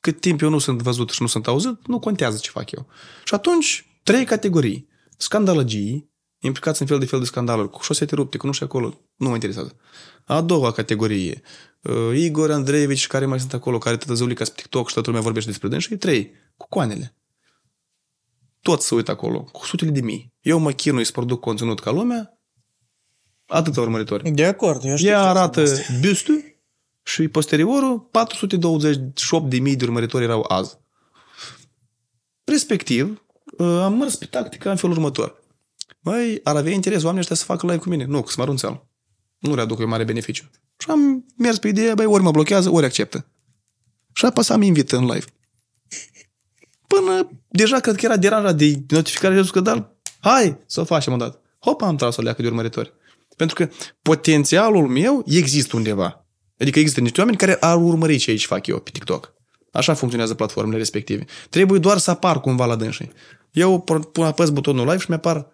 Cât timp eu nu sunt văzut și nu sunt auzit, nu contează ce fac eu. Și atunci, trei categorii. Scandalăgii, implicați în fel de fel de scandaluri, cu șosete rupte, cu nu și acolo, nu mă interesează. A doua categorie, uh, Igor Andreevici, care mai sunt acolo, care tot zăulica pe TikTok și toată lumea vorbește despre dâns și trei, cu coanele. Toți se uită acolo, cu sutele de mii. Eu mă chinui să produc conținut ca lumea, atâta urmăritori. De acord, eu știu Ea arată bustul [laughs] și posteriorul mii de urmăritori erau azi. Respectiv, uh, am mers pe tactica în felul următor. Băi, ar avea interes oamenii ăștia să facă live cu mine. Nu, că să mă arunț al. Nu le aduc eu mare beneficiu. Și am mers pe ideea, băi, ori mă blochează, ori acceptă. Și apoi să am invit în live. Până deja cred că era deranjat de notificare și că da, hai să o facem o dată. Hop, am tras o leacă de urmăritori. Pentru că potențialul meu există undeva. Adică există niște oameni care ar urmări ce aici fac eu pe TikTok. Așa funcționează platformele respective. Trebuie doar să apar cumva la dânșii. Eu pun apăs butonul live și mi-apar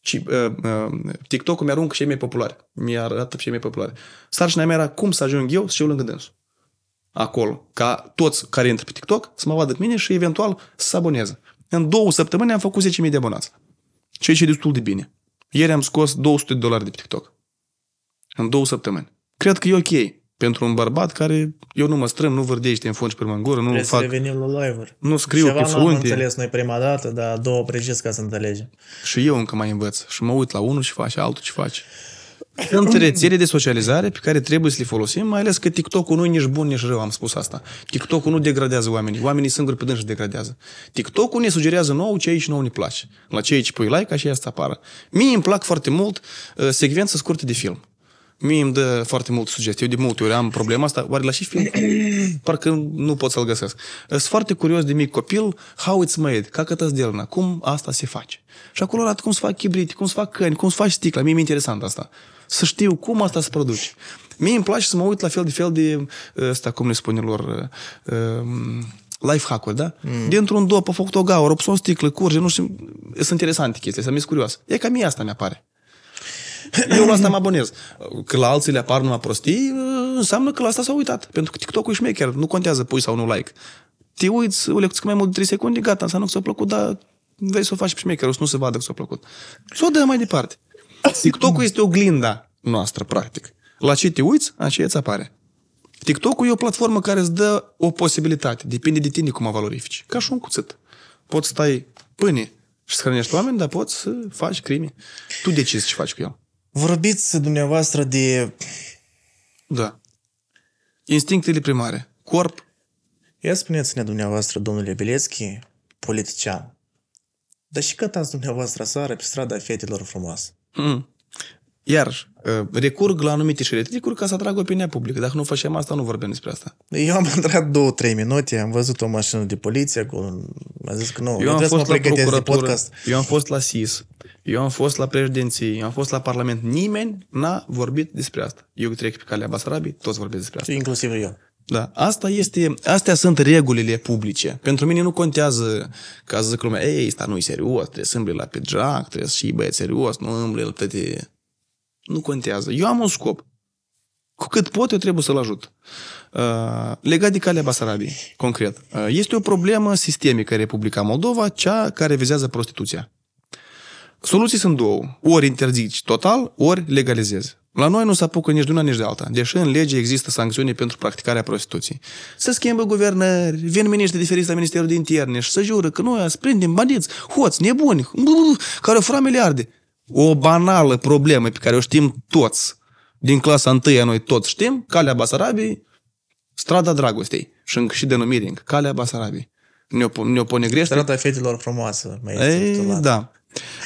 și uh, uh, TikTok-ul mi-aruncă cei mai populari. Mi-arată cei mai populari. Sarcina mea era cum să ajung eu și eu lângă dânsul. Acolo. Ca toți care intră pe TikTok să mă vadă pe mine și eventual să se aboneze. În două săptămâni am făcut 10.000 de abonați. Ceea ce e destul de bine. Ieri am scos 200 de dolari de pe TikTok. În două săptămâni. Cred că e ok pentru un bărbat care eu nu mă strâm, nu vârdește în fund și prima în gură, nu Trebuie fac... să revenim la live Nu scriu Ceva pe frunte. am înțeles noi prima dată, dar două precis ca să înțelegem. Și eu încă mai învăț și mă uit la unul și face, altul ce face. Sunt rețele de socializare pe care trebuie să le folosim, mai ales că TikTok-ul nu e nici bun, nici rău, am spus asta. TikTok-ul nu degradează oamenii, oamenii singuri pe dânsi degradează. TikTok-ul ne sugerează nou ce aici nou ne place. La ce aici pui like, așa asta apară. Mie îmi plac foarte mult uh, secvențe scurte de film. Mie îmi dă foarte mult sugestii. Eu de multe ori am problema asta. Oare la și film? [clears throat] Parcă nu pot să-l găsesc. Sunt foarte curios de mic copil. How it's made. Ca că tăzdelna. Cum asta se face? Și acolo arată cum se fac chibrit, cum se fac căni, cum se fac sticla. Mie mi-e interesant asta. Să știu cum asta se produce. Mie îmi place să mă uit la fel de fel de ăsta, cum le spune lor, uh, um, life hack-uri, da? Mm. Dintr-un dop a făcut o gaură, o sticlă, curge, nu știu. Sunt interesante chestii, să mi curioasă. E cam mie asta mi apare. Eu la asta mă abonez. Că la alții le apar numai prostii, înseamnă că la asta s-au uitat. Pentru că TikTok-ul e șmecher, nu contează pui sau nu like. Te uiți, o lecuți mai mult de 3 secunde, gata, înseamnă că s-a plăcut, dar vei să o faci pe șmecher, o să nu se vadă că s-a plăcut. Să o dă mai departe. TikTok-ul este oglinda noastră, practic. La ce te uiți, așa îți apare. TikTok-ul e o platformă care îți dă o posibilitate. Depinde de tine cum o valorifici. Ca și un cuțit. Poți să tai pâine și să hrănești oameni, dar poți să faci crime. Tu decizi ce faci cu el. Vorbiți dumneavoastră de... Da. Instinctele primare. Corp. Ia spuneți-ne dumneavoastră, domnule Bilețchi, politician. Dar și cătați dumneavoastră sară pe strada fetelor frumoase? Mm. Iar uh, recurg la anumite recurg ca să atrag opinia publică. Dacă nu facem asta, nu vorbim despre asta. Eu am intrat două, trei minute, am văzut o mașină de poliție cu... am zis că nu, eu am fost la procuratură, eu am fost la SIS, eu am fost la președinție, eu am fost la Parlament, nimeni n-a vorbit despre asta. Eu trec pe calea Basarabii, toți vorbesc despre asta. Inclusiv eu. Da, asta este, astea sunt regulile publice. Pentru mine nu contează ca să zic lumea, ei, ăsta nu e serios, trebuie să îmbli la drag, trebuie să și băieți serios, nu îmbli la toate nu contează. Eu am un scop. Cu cât pot, eu trebuie să-l ajut. Uh, legat de calea Basarabiei, concret. Uh, este o problemă sistemică în Republica Moldova, cea care vizează prostituția. Soluții sunt două. Ori interzici total, ori legalizezi. La noi nu se apucă nici de una, nici de alta, deși în lege există sancțiuni pentru practicarea prostituției. Se schimbă guvernări, vin miniștri diferiți la Ministerul de Interne și se jură că noi ați prindem bandiți, hoți, nebuni, care furat miliarde o banală problemă pe care o știm toți, din clasa întâia noi toți știm, Calea Basarabiei, Strada Dragostei și încă și denumirii, Calea Basarabiei. Ne-o, ne-o greșit. Strada fetelor frumoasă. Mai Ei, da.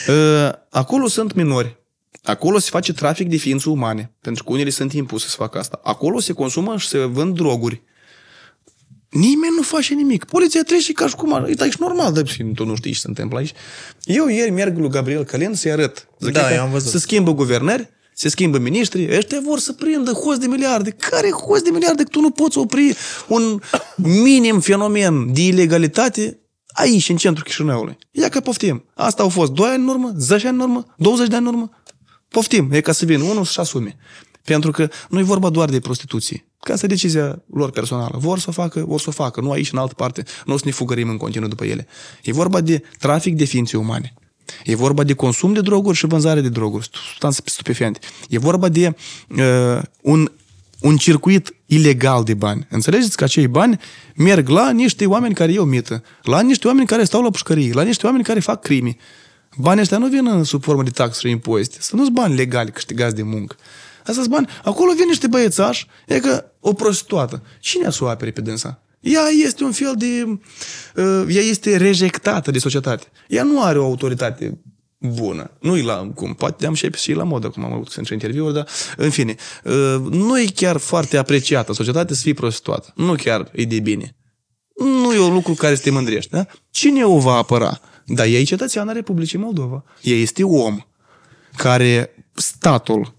Ă, acolo sunt minori. Acolo se face trafic de ființe umane, pentru că unele sunt impuse să facă asta. Acolo se consumă și se vând droguri. Nimeni nu face nimic. Poliția trece ca și cum ar... aici normal, dar tu nu știi ce se întâmplă aici. Eu ieri merg lui Gabriel Calen să-i arăt. Zic da, am văzut. Se schimbă guvernări, se schimbă ministri, ăștia vor să prindă hoți de miliarde. Care hoți de miliarde? Că tu nu poți opri un minim fenomen de ilegalitate aici, în centrul Chișinăului. Ia că poftim. Asta au fost 2 ani în urmă, 10 ani în urmă, 20 de ani în urmă. Poftim, e ca să vină unul și asume. Pentru că nu e vorba doar de prostituție. Ca asta e decizia lor personală. Vor să o facă, vor să o facă. Nu aici, în altă parte. Nu o să ne fugărim în continuu după ele. E vorba de trafic de ființe umane. E vorba de consum de droguri și vânzare de droguri, substanțe stupefiante. E vorba de uh, un, un circuit ilegal de bani. Înțelegeți că acei bani merg la niște oameni care iau mită, la niște oameni care stau la pușcării, la niște oameni care fac crime. Banii ăștia nu vin sub formă de taxe și impozite. Sunt nu bani legali câștigați de muncă. Asta bani. Acolo vin niște băiețași, e că o prostituată. Cine să o apere pe dânsa? Ea este un fel de... Uh, ea este rejectată de societate. Ea nu are o autoritate bună. Nu e la cum, poate am și, și la modă, cum am avut în interviuri, dar în fine, uh, nu e chiar foarte apreciată Societatea societate să fii prostituată. Nu chiar e de bine. Nu e un lucru care să te mândrești, da? Cine o va apăra? Dar ea e cetățeană Republicii Moldova. Ea este om care statul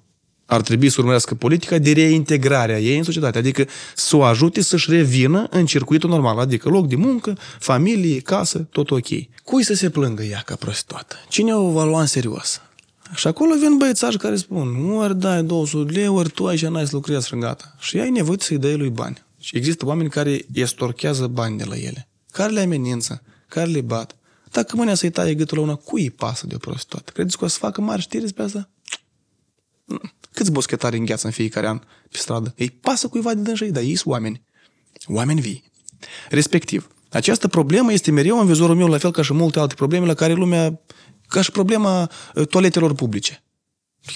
ar trebui să urmărească politica de reintegrare a ei în societate, adică să o ajute să-și revină în circuitul normal, adică loc de muncă, familie, casă, tot ok. Cui să se plângă ea ca prostituată? Cine o va lua în serios? Și acolo vin băiețași care spun, ori dai 200 lei, ori tu ai și n-ai să lucrezi și gata. Și ai nevoie să-i dai lui bani. Și există oameni care estorchează bani de la ele, care le amenință, care le bat. Dacă mâine să-i taie gâtul la una, cui îi pasă de o prostituată? Credeți că o să facă mari știri despre asta? Câți boschetari îngheață în fiecare an pe stradă? Ei pasă cuiva de dânjăi, dar ei sunt oameni. Oameni vii. Respectiv, această problemă este mereu în vizorul meu, la fel ca și multe alte probleme la care lumea, ca și problema ă, toaletelor publice.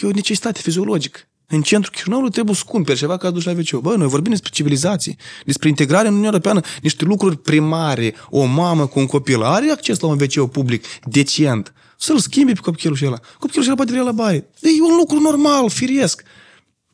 E o necesitate fiziologică. În centrul Chișinăului trebuie să cumperi ceva ca duci la wc Bă, noi vorbim despre civilizație, despre integrare în Uniunea Europeană, niște lucruri primare. O mamă cu un copil are acces la un wc public decent, să-l schimbi pe copilul și ăla. Copilul și ăla poate vrea la baie. E un lucru normal, firesc.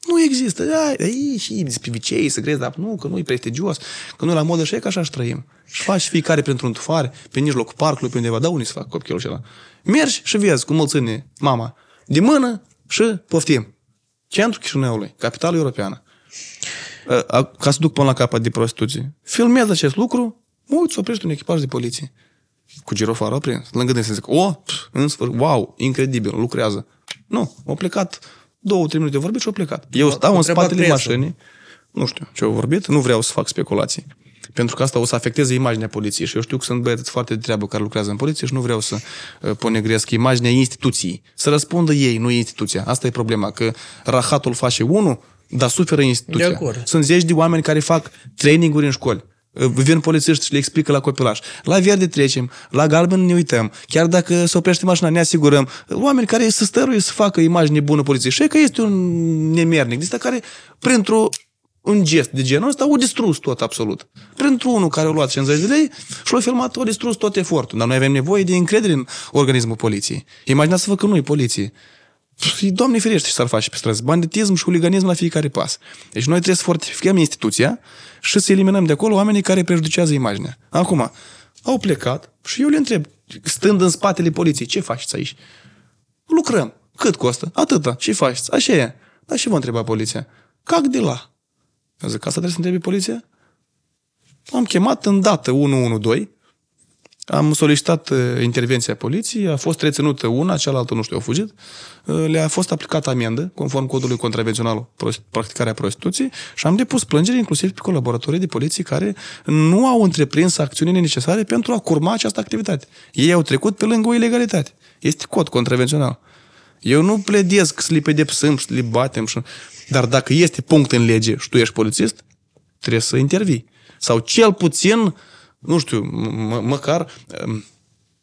Nu există. Da, e și despre vicei, să crezi, dar nu, că nu e prestigios, că nu la modă și e că așa și trăim. Și faci fiecare printr-un tufare, pe mijlocul parcului, pe undeva, da, unii să fac copilul și ăla. Mergi și vezi cum îl ține mama de mână și poftim. Centrul Chișinăului, capitalul europeană. Ca să duc până la capăt de prostituție. Filmez acest lucru, mă uiți, oprești un echipaj de poliție. Cu girofară, aprins. lângă gândesc să zic, o, oh, în sfârșit, wow, incredibil, lucrează. Nu, au plecat două, trei minute de vorbit și au plecat. Eu stau în spatele presă. mașinii, nu știu ce au vorbit, nu vreau să fac speculații. Pentru că asta o să afecteze imaginea poliției și eu știu că sunt băieți foarte de treabă care lucrează în poliție și nu vreau să uh, ponegresc imaginea instituției. Să răspundă ei, nu instituția. Asta e problema, că rahatul face unul, dar suferă instituția. De acord. Sunt zeci de oameni care fac traininguri în școli Vin polițiști și le explică la copilaș. La verde trecem, la galben ne uităm. Chiar dacă se s-o oprește mașina, ne asigurăm. Oameni care să stăruie să facă imagine bună poliției. Și că este un nemernic. Dista deci, care, printr-o un gest de genul ăsta, au distrus tot absolut. Printr-unul care a luat 50 de lei și l-a filmat, au distrus tot efortul. Dar noi avem nevoie de încredere în organismul poliției. Imaginați-vă că nu e poliție și, doamne ferește, ce s-ar face pe străzi. Banditism și huliganism la fiecare pas. Deci noi trebuie să fortificăm instituția și să eliminăm de acolo oamenii care prejudicează imaginea. Acum, au plecat și eu le întreb, stând în spatele poliției, ce faceți aici? Lucrăm. Cât costă? Atâta. Ce faceți? Așa e. Dar și vă întreba poliția. Cac de la. Eu zic, asta trebuie să întrebi poliția? Am chemat în dată 112 am solicitat uh, intervenția poliției, a fost reținută una, cealaltă, nu știu, au fugit. Uh, le-a fost aplicată amendă, conform codului contravențional practicarea prostituției și am depus plângeri inclusiv pe colaboratorii de poliție care nu au întreprins acțiunile necesare pentru a curma această activitate. Ei au trecut pe lângă o ilegalitate. Este cod contravențional. Eu nu pledez că să le pedepsăm și le batem. Și... Dar dacă este punct în lege și tu ești polițist, trebuie să intervii. Sau cel puțin uh, nu știu, mă, măcar ehm,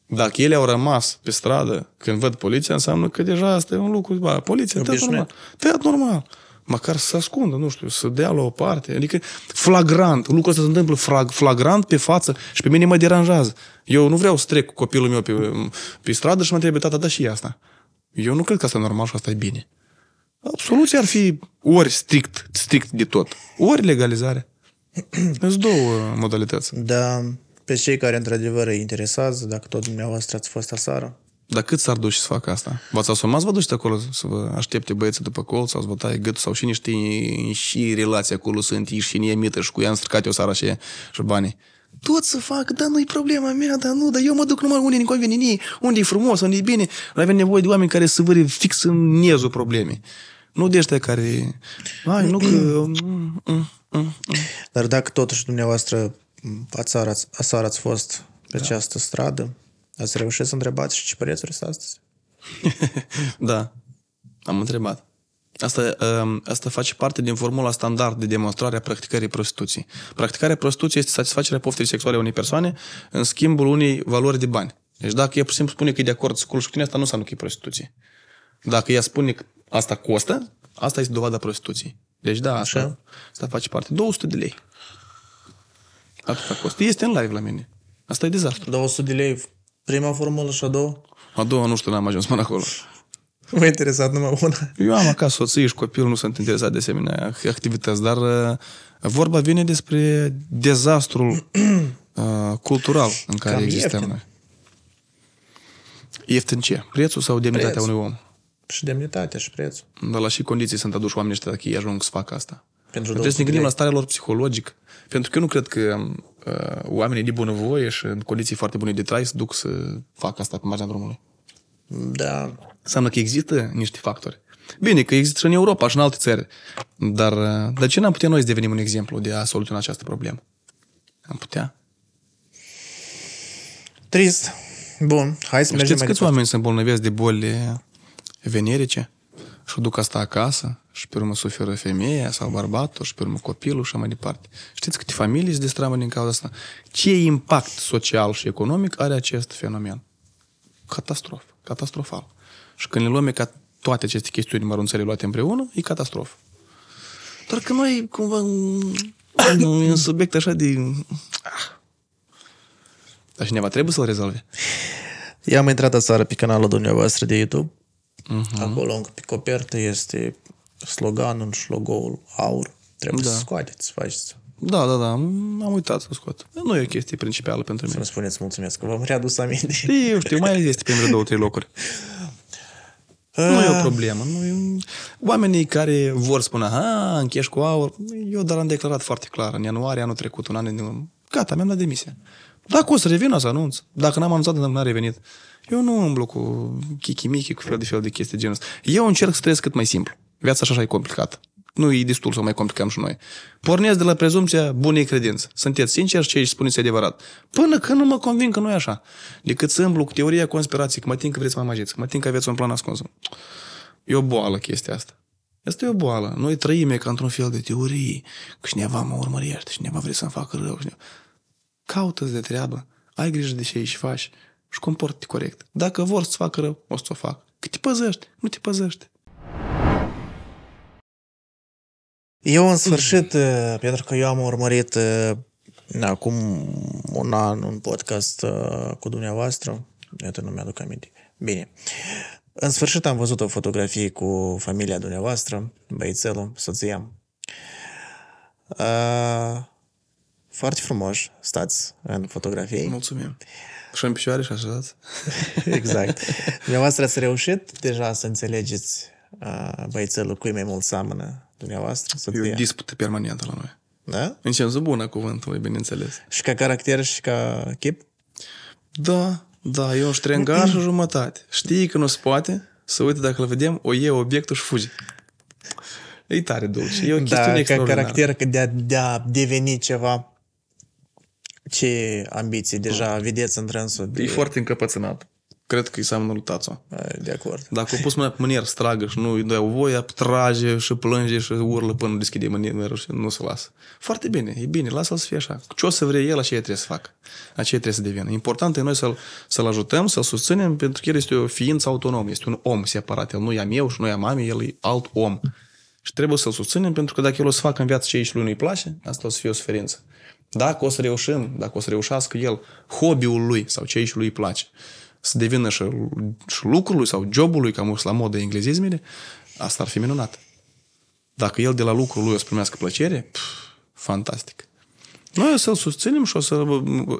dacă ele au rămas pe stradă când văd poliția, înseamnă că deja asta e un lucru. Ba, poliția, te normal. Tăiat da, normal. Măcar să se ascundă, nu știu, să dea la o parte. Adică flagrant. Lucrul ăsta se întâmplă flagrant pe față și pe mine mă deranjează. Eu nu vreau să trec cu copilul meu pe, pe stradă și mă întrebe tata, da și asta. Eu nu cred că asta e normal și asta e bine. Soluția ar fi ori strict, strict de tot, ori legalizare. [clears throat] Sunt două modalități. Da, pe cei care într-adevăr îi interesează, dacă tot dumneavoastră ați fost asară. Dar cât s-ar duce să facă asta? V-ați asumat să vă duceți acolo să vă aștepte băieții după colț sau să vă taie gât sau și niște și relația acolo sunt și în emită și cu ea am stricat eu sara și, și banii tot să fac, dar nu-i problema mea, dar nu, dar eu mă duc numai unde ne convine nici, unde e frumos, unde e bine. Avem nevoie de oameni care să văd fix în miezul problemei. Nu de ăștia care... Ai, nu că... [clears throat] Mm, mm. Mm-hmm. Dar dacă totuși dumneavoastră ați aseară ați fost pe da. această stradă, ați reușit să întrebați și ce prețuri sunt astăzi? [laughs] da, am întrebat. Asta, um, asta face parte din formula standard de demonstrare a practicării prostituției. Practicarea prostituției este satisfacerea poftei sexuale unei persoane în schimbul unei valori de bani. Deci dacă ea pur și simplu spune că e de acord să culci cu tine, asta nu înseamnă că e prostituție. Dacă ea spune că asta costă, asta este dovada prostituției. Deci da, Așa. Asta, face parte. 200 de lei. Atâta costă. Este în live la mine. Asta e dezastru. 200 de lei. Prima formulă și a doua? A doua nu știu, n-am ajuns până acolo. [laughs] M-a interesat numai una. Eu am acasă soție și copil, nu sunt interesat de asemenea activități, dar uh, vorba vine despre dezastrul uh, cultural în care Cam existăm ieftin. noi. Ieftin ce? Prețul sau demnitatea Preț. unui om? și demnitatea și prețul. Dar la și condiții sunt aduși oamenii ăștia dacă ei ajung să facă asta. Pentru trebuie să ne gândim la starea lor psihologică. Pentru că eu nu cred că uh, oamenii de bunăvoie și în condiții foarte bune de trai să duc să facă asta pe marginea drumului. Da. Înseamnă că există niște factori. Bine, că există și în Europa și în alte țări. Dar uh, de ce n-am putea noi să devenim un exemplu de a soluționa această problemă? Am putea. Trist. Bun, hai să mergem Știți mai câți departe. oameni se îmbolnăvesc de boli venerice și o duc asta acasă și pe urmă suferă femeia sau bărbatul și pe urmă copilul și mai departe. Știți câte familii se destramă din cauza asta? Ce impact social și economic are acest fenomen? Catastrof. Catastrofal. Și când ne luăm ca toate aceste chestiuni mărunțele luate împreună, e catastrof. Doar că noi cumva nu, e un subiect așa de... Ah. Dar cineva trebuie să-l rezolve. Eu am intrat aseară pe canalul dumneavoastră de YouTube Uh-huh. Acolo pe copertă este sloganul și logo-ul aur. Trebuie da. să scoateți, să faceți. Da, da, da, am uitat să scot. Nu e o chestie principală pentru mine. Să-mi spuneți mulțumesc că v-am readus aminte. Păi, eu știu, mai este pe vreo două, trei locuri. A... Nu e o eh. problemă. Nu e... Oamenii care vor spune, aha, încheș cu aur, eu dar am declarat foarte clar, în ianuarie anul trecut, un an, gata, mi-am dat demisia. Dacă o să revin, o să anunț. Dacă n-am anunțat, n-am revenit. Eu nu umblu cu chichimichi, cu fel de fel de chestii genul ăsta. Eu încerc să trăiesc cât mai simplu. Viața așa, e complicată. Nu e destul să mai complicăm și noi. Pornesc de la prezumția bunei credințe. Sunteți sinceri și ce aici spuneți adevărat. Până când nu mă convin că nu e așa. Decât să îmblu cu teoria conspirației, că mă tin că vreți să mă amageți, că mă tin că aveți un plan ascuns. E o boală chestia asta. Asta e o boală. Noi trăim ca într-un fel de teorie. Că cineva mă urmărește, cineva vrea să-mi facă rău. Cineva... Caută-ți de treabă. Ai grijă de ce ești și faci și comportă corect. Dacă vor să facă rău, o să o fac. Că te păzești, nu te păzești. Eu în sfârșit, mm. Eh, pentru că eu am urmărit eh, acum un an un podcast eh, cu dumneavoastră, iată nu mi-aduc aminte. Bine. În sfârșit am văzut o fotografie cu familia dumneavoastră, băițelul, soția. foarte frumos stați în fotografie. Mulțumim. Uh, și în picioare și așa. [laughs] exact. Dumneavoastră ați reușit deja să înțelegeți uh, băiețelul cui mai mult seamănă dumneavoastră? Să e o dispută permanentă la noi. Da? În sensul bună cuvântului, bineînțeles. Și ca caracter și ca chip? Da, da, eu un ștrengar și jumătate. Știi că nu se poate să uite dacă îl vedem, o e obiectul și fuge. E tare dulce. E o da, chestiune da, ca caracter, că de a, de a deveni ceva ce ambiții deja vedeți în trânsul? De... E foarte încăpățânat. Cred că e seamănă lui De acord. Dacă o pus mâna pe mânier, stragă și nu îi dau voie, trage și plânge și urlă până deschide mânierul și nu se lasă. Foarte bine, e bine, lasă-l să fie așa. Ce o să vrea el, aceea trebuie să facă. Aceea trebuie să devină. Important e noi să-l, să-l ajutăm, să-l susținem, pentru că el este o ființă autonomă, este un om separat. El nu e a meu și nu e a mamei, el e alt om. Și trebuie să-l susținem, pentru că dacă el o să facă în viață ce aici lui nu-i place, asta o să fie o suferință. Dacă o să reușim, dacă o să reușească el hobby-ul lui sau ce și lui îi place, să devină și, și lucrul lui sau jobul lui, cam la modă englezismele, asta ar fi minunat. Dacă el de la lucrul lui o să primească plăcere, pf, fantastic. Noi o să-l susținem și o să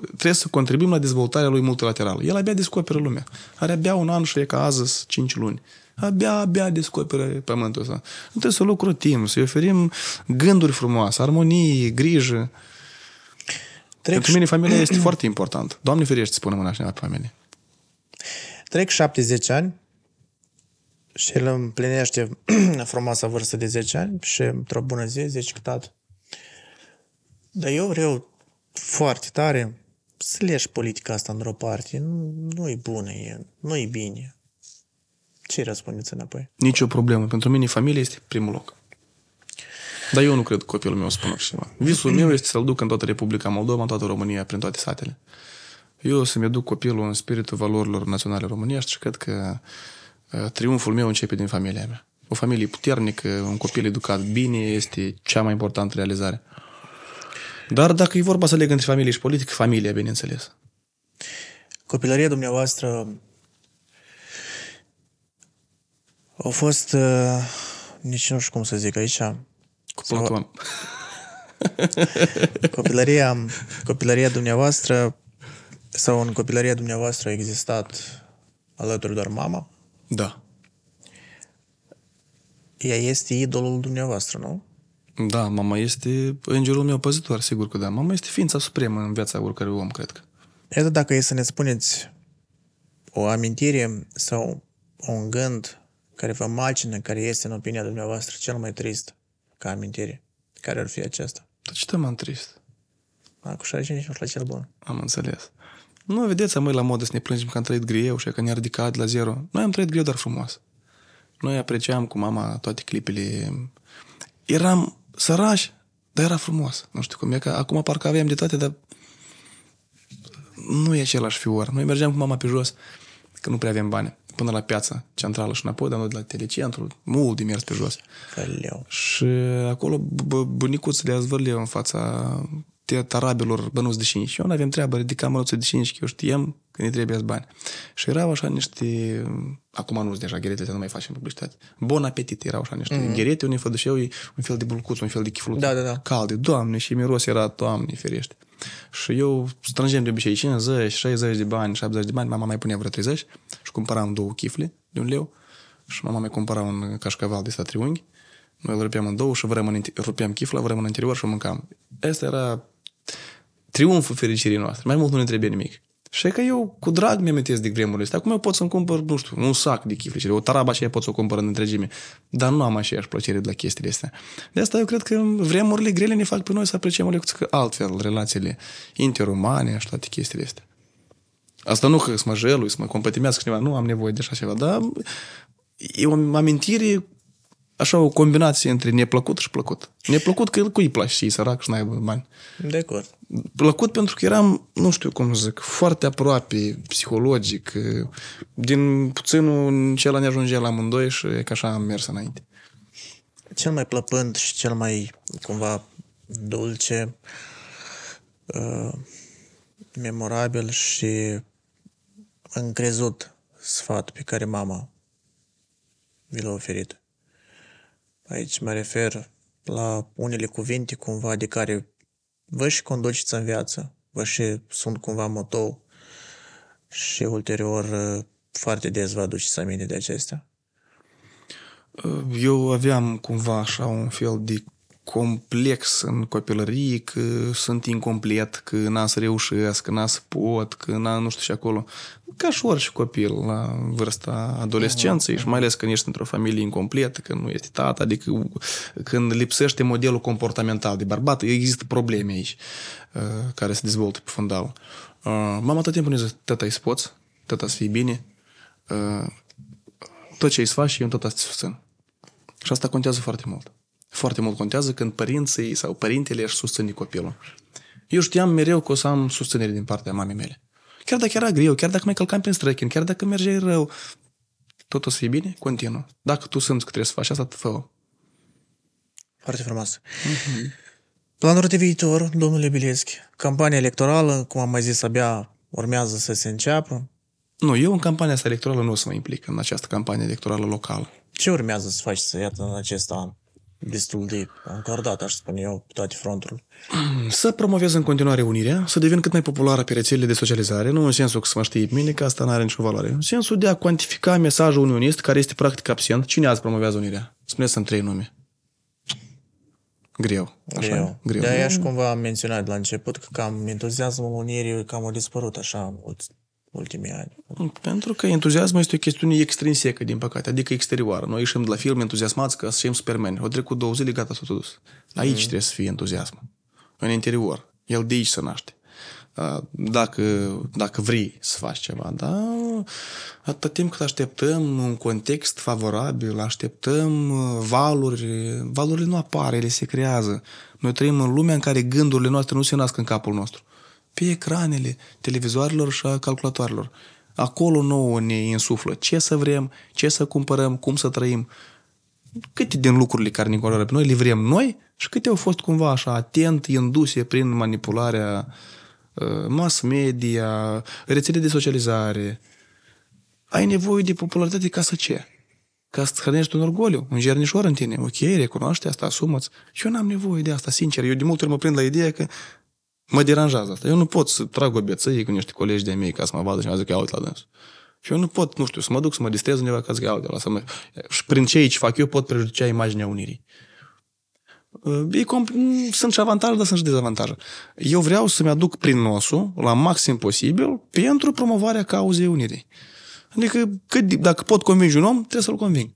trebuie să contribuim la dezvoltarea lui multilaterală. El abia descoperă lumea. Are abia un an și e ca azi 5 luni. Abia, abia descoperă pământul ăsta. Nu trebuie să lucrăm timp, să-i oferim gânduri frumoase, armonie, grijă. Trec Pentru mine familia este foarte importantă. Doamne ferește spune mâna cineva pe familie. Trec 70 ani și el împlinește [clears throat] frumoasa vârstă de 10 ani și într-o bună zi zice că tată, dar eu vreau foarte tare să le politica asta într-o parte. Nu, nu e bună, e, nu e bine. Ce răspundeți înapoi? Nici o problemă. Pentru mine familia este primul loc. Dar eu nu cred că copilul meu spune ceva. Visul meu este să-l duc în toată Republica Moldova, în toată România, prin toate satele. Eu să-mi duc copilul în spiritul valorilor naționale românești și cred că uh, triumful meu începe din familia mea. O familie puternică, un copil educat bine este cea mai importantă realizare. Dar dacă e vorba să leg între familie și politică, familia, bineînțeles. Copilăria dumneavoastră a fost, uh, nici nu știu cum să zic aici, cu pluton. [laughs] Copilăria, copilăria dumneavoastră sau în copilăria dumneavoastră a existat alături doar mama? Da. Ea este idolul dumneavoastră, nu? Da, mama este îngerul meu păzitor, sigur că da. Mama este ființa supremă în viața oricărui om, cred că. Iată dacă e să ne spuneți o amintire sau un gând care vă macină, care este în opinia dumneavoastră cel mai trist ca amintire. Care ar fi aceasta? Dar ce am trist? Acum 65 la cel bun. Am înțeles. Nu, vedeți, am la modă să ne plângem că am trăit greu și că ne-a ridicat la zero. Noi am trăit greu, dar frumos. Noi apreciam cu mama toate clipele. Eram sărași, dar era frumos. Nu știu cum e, că acum parcă aveam de toate, dar nu e același fior. Noi mergeam cu mama pe jos, că nu prea avem bani până la piața centrală și înapoi, dar noi de la telecentru, mult de mers pe jos. Căleu. Și acolo bunicuțele azvârle în fața tarabilor bănuți de șinici. Eu nu avem treabă, ridicam bănuțul de șinici, că eu știam când îi trebuie bani. Și erau așa niște... Acum nu sunt deja gheretele, nu mai facem publicitate. Bon apetit erau așa niște mm-hmm. gherete unde fădușeau un fel de bulcuț, un fel de chiflut, Da, da, da. Calde, doamne, și miros era, doamne, ferește. Și eu strângem de obicei 50, 60 de bani, 70 de bani, mama mai punea vreo 30 și cumpăram două chifle de un leu și mama mai cumpăra un cașcaval de sta triunghi. Noi îl rupeam în două și vrem în, rupeam chifla, vrem în interior și o mâncam. Asta era triumful fericirii noastre. Mai mult nu ne trebuie nimic. Și că adică eu cu drag mi-am de vremurile astea. Acum eu pot să-mi cumpăr, nu știu, un sac de chifle o tarabă și pot să o cumpăr în întregime. Dar nu am aceeași plăcere de la chestiile astea. De asta eu cred că vremurile grele ne fac pe noi să apreciem o lecuță altfel relațiile interumane și toate chestiile astea. Asta nu că să mă jelui, să mă compătimească cineva, nu am nevoie de așa ceva, dar e o amintire așa o combinație între neplăcut și plăcut. Neplăcut că el cui îi place și sărac și n-aibă bani. De acord. Plăcut pentru că eram, nu știu cum să zic, foarte aproape, psihologic. Din puținul cel ne ajungea la amândoi și că așa am mers înainte. Cel mai plăpând și cel mai cumva dulce, uh, memorabil și încrezut sfat pe care mama vi l-a oferit Aici mă refer la unele cuvinte cumva de care vă și conduceți în viață, vă și sunt cumva motou și ulterior uh, foarte des vă aduceți aminte de acestea. Uh, eu aveam cumva așa un fel de complex în copilărie, că sunt incomplet, că n-am să reușesc, că n-am să pot, că n-am nu știu și acolo. Ca și orice copil la vârsta adolescenței mhm. și mai ales când ești într-o familie incompletă, când nu este tată, adică când lipsește modelul comportamental de bărbat, există probleme aici uh, care se dezvoltă pe fundal. Uh, mama tot timpul ne zice, tata îi poți, tata să fii bine, uh, tot ce îi faci, eu tot asta susțin. Și asta contează foarte mult. Foarte mult contează când părinții sau părintele își susține copilul. Eu știam mereu că o să am susținere din partea mamei mele. Chiar dacă era greu, chiar dacă mai călcam prin străchin, chiar dacă mergeai rău, tot o să fie bine? Continuă. Dacă tu simți că trebuie să faci asta, fă Foarte frumos. Mm-hmm. Planuri de viitor, domnule Bileschi. Campania electorală, cum am mai zis, abia urmează să se înceapă. Nu, eu în campania asta electorală nu o să mă implic în această campanie electorală locală. Ce urmează să faci, să iată, în acest an? destul de încordat, aș spune eu, pe toate fronturile. Să promovez în continuare unirea, să devin cât mai populară pe rețelele de socializare, nu în sensul că să mă știi mine, că asta nu are nicio valoare, în sensul de a cuantifica mesajul unionist care este practic absent. Cine azi promovează unirea? Spuneți să-mi trei nume. Greu. Așa, greu. greu. De-aia și cumva am menționat la început că cam entuziasmul unirii cam a dispărut așa, ultimii ani? Pentru că entuziasmul este o chestiune extrinsecă, din păcate, adică exterioară. Noi ieșim de la film entuziasmați că suntem Superman. O trecut două zile, gata, s-a dus. Aici mm. trebuie să fie entuziasm. În interior. El de aici se naște. Dacă, dacă vrei să faci ceva, da? Atâta timp cât așteptăm un context favorabil, așteptăm uh, valuri, valurile nu apar, ele se creează. Noi trăim în lumea în care gândurile noastre nu se nasc în capul nostru pe ecranele televizoarelor și a calculatoarelor. Acolo nouă ne insuflă ce să vrem, ce să cumpărăm, cum să trăim. Câte din lucrurile care ne colorează pe noi le vrem noi și câte au fost cumva așa atent induse prin manipularea uh, mass media, rețele de socializare. Ai nevoie de popularitate ca să ce? Ca să hrănești un orgoliu, un jernișor în tine. Ok, recunoaște asta, asumă-ți. Și eu n-am nevoie de asta, sincer. Eu de multe ori mă prind la ideea că Mă deranjează asta. Eu nu pot să trag o bețăie cu niște colegi de-ai mei ca să mă vadă și mă zic că uit la dans. Și eu nu pot, nu știu, să mă duc să mă distrez undeva ca să zic, iau de la, mă... Și prin ce aici fac eu pot prejudicia imaginea unirii. Ă, e comp- sunt și avantaje, dar sunt și dezavantaje. Eu vreau să-mi aduc prin nosul, la maxim posibil, pentru promovarea cauzei unirii. Adică, cât, dacă pot convinge un om, trebuie să-l conving.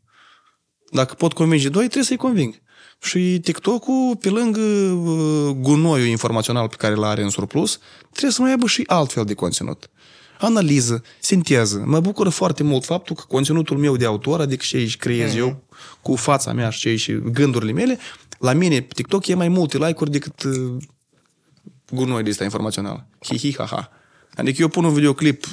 Dacă pot convinge doi, trebuie să-i conving. Și TikTok-ul, pe lângă uh, gunoiul informațional pe care îl are în surplus, trebuie să mai aibă și alt fel de conținut. Analiză, sinteză. Mă bucură foarte mult faptul că conținutul meu de autor, adică ce își creez mm-hmm. eu cu fața mea și ce și gândurile mele, la mine pe TikTok e mai multe like-uri decât uh, gunoi de lista informațională. Hi-hi, ha-ha. Adică eu pun un videoclip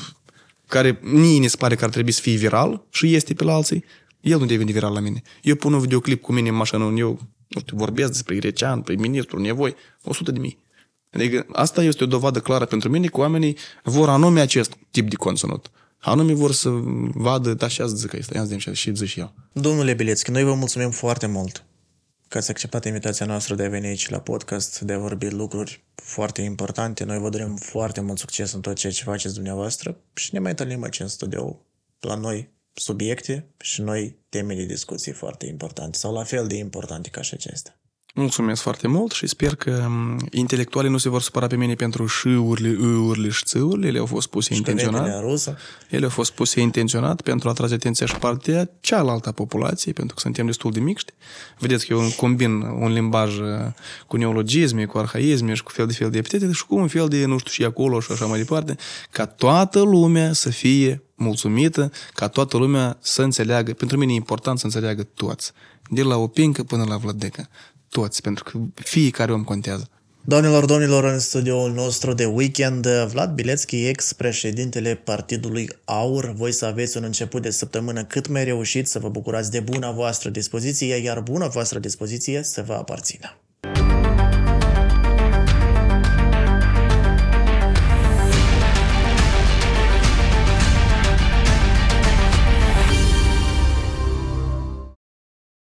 care nici ne pare că ar trebui să fie viral și este pe la alții, el nu devine viral la mine. Eu pun un videoclip cu mine în mașină, eu nu știu, vorbesc despre grecean, despre ministru, nevoi, 100 de mii. Adică asta este o dovadă clară pentru mine că oamenii vor anume acest tip de conținut. Anume vor să vadă, da, și azi zic că este, ia zic și zic și eu. Domnule Bilețchi, noi vă mulțumim foarte mult că ați acceptat invitația noastră de a veni aici la podcast, de a vorbi lucruri foarte importante. Noi vă dorim foarte mult succes în tot ceea ce faceți dumneavoastră și ne mai întâlnim aici în studio la noi subiecte și noi teme de discuții foarte importante sau la fel de importante ca și acestea. Mulțumesc foarte mult și sper că intelectualii nu se vor supăra pe mine pentru șiurile, urile și țâurile. Ele au fost puse intenționat. Ele au fost puse intenționat pentru a atrage atenția și partea cealaltă a populației, pentru că suntem destul de mixti. Vedeți că eu combin un limbaj uh, cu neologisme, cu arhaisme și cu fel de fel de epitete și cu un fel de, nu știu, și acolo și așa mai departe, ca toată lumea să fie mulțumită, ca toată lumea să înțeleagă. Pentru mine e important să înțeleagă toți, de la Opincă până la Vladeca toți, pentru că fiecare om contează. Domnilor, domnilor, în studioul nostru de weekend, Vlad Bilețchi, ex-președintele Partidului AUR. Voi să aveți un început de săptămână cât mai reușit, să vă bucurați de buna voastră dispoziție, iar buna voastră dispoziție să vă aparțină.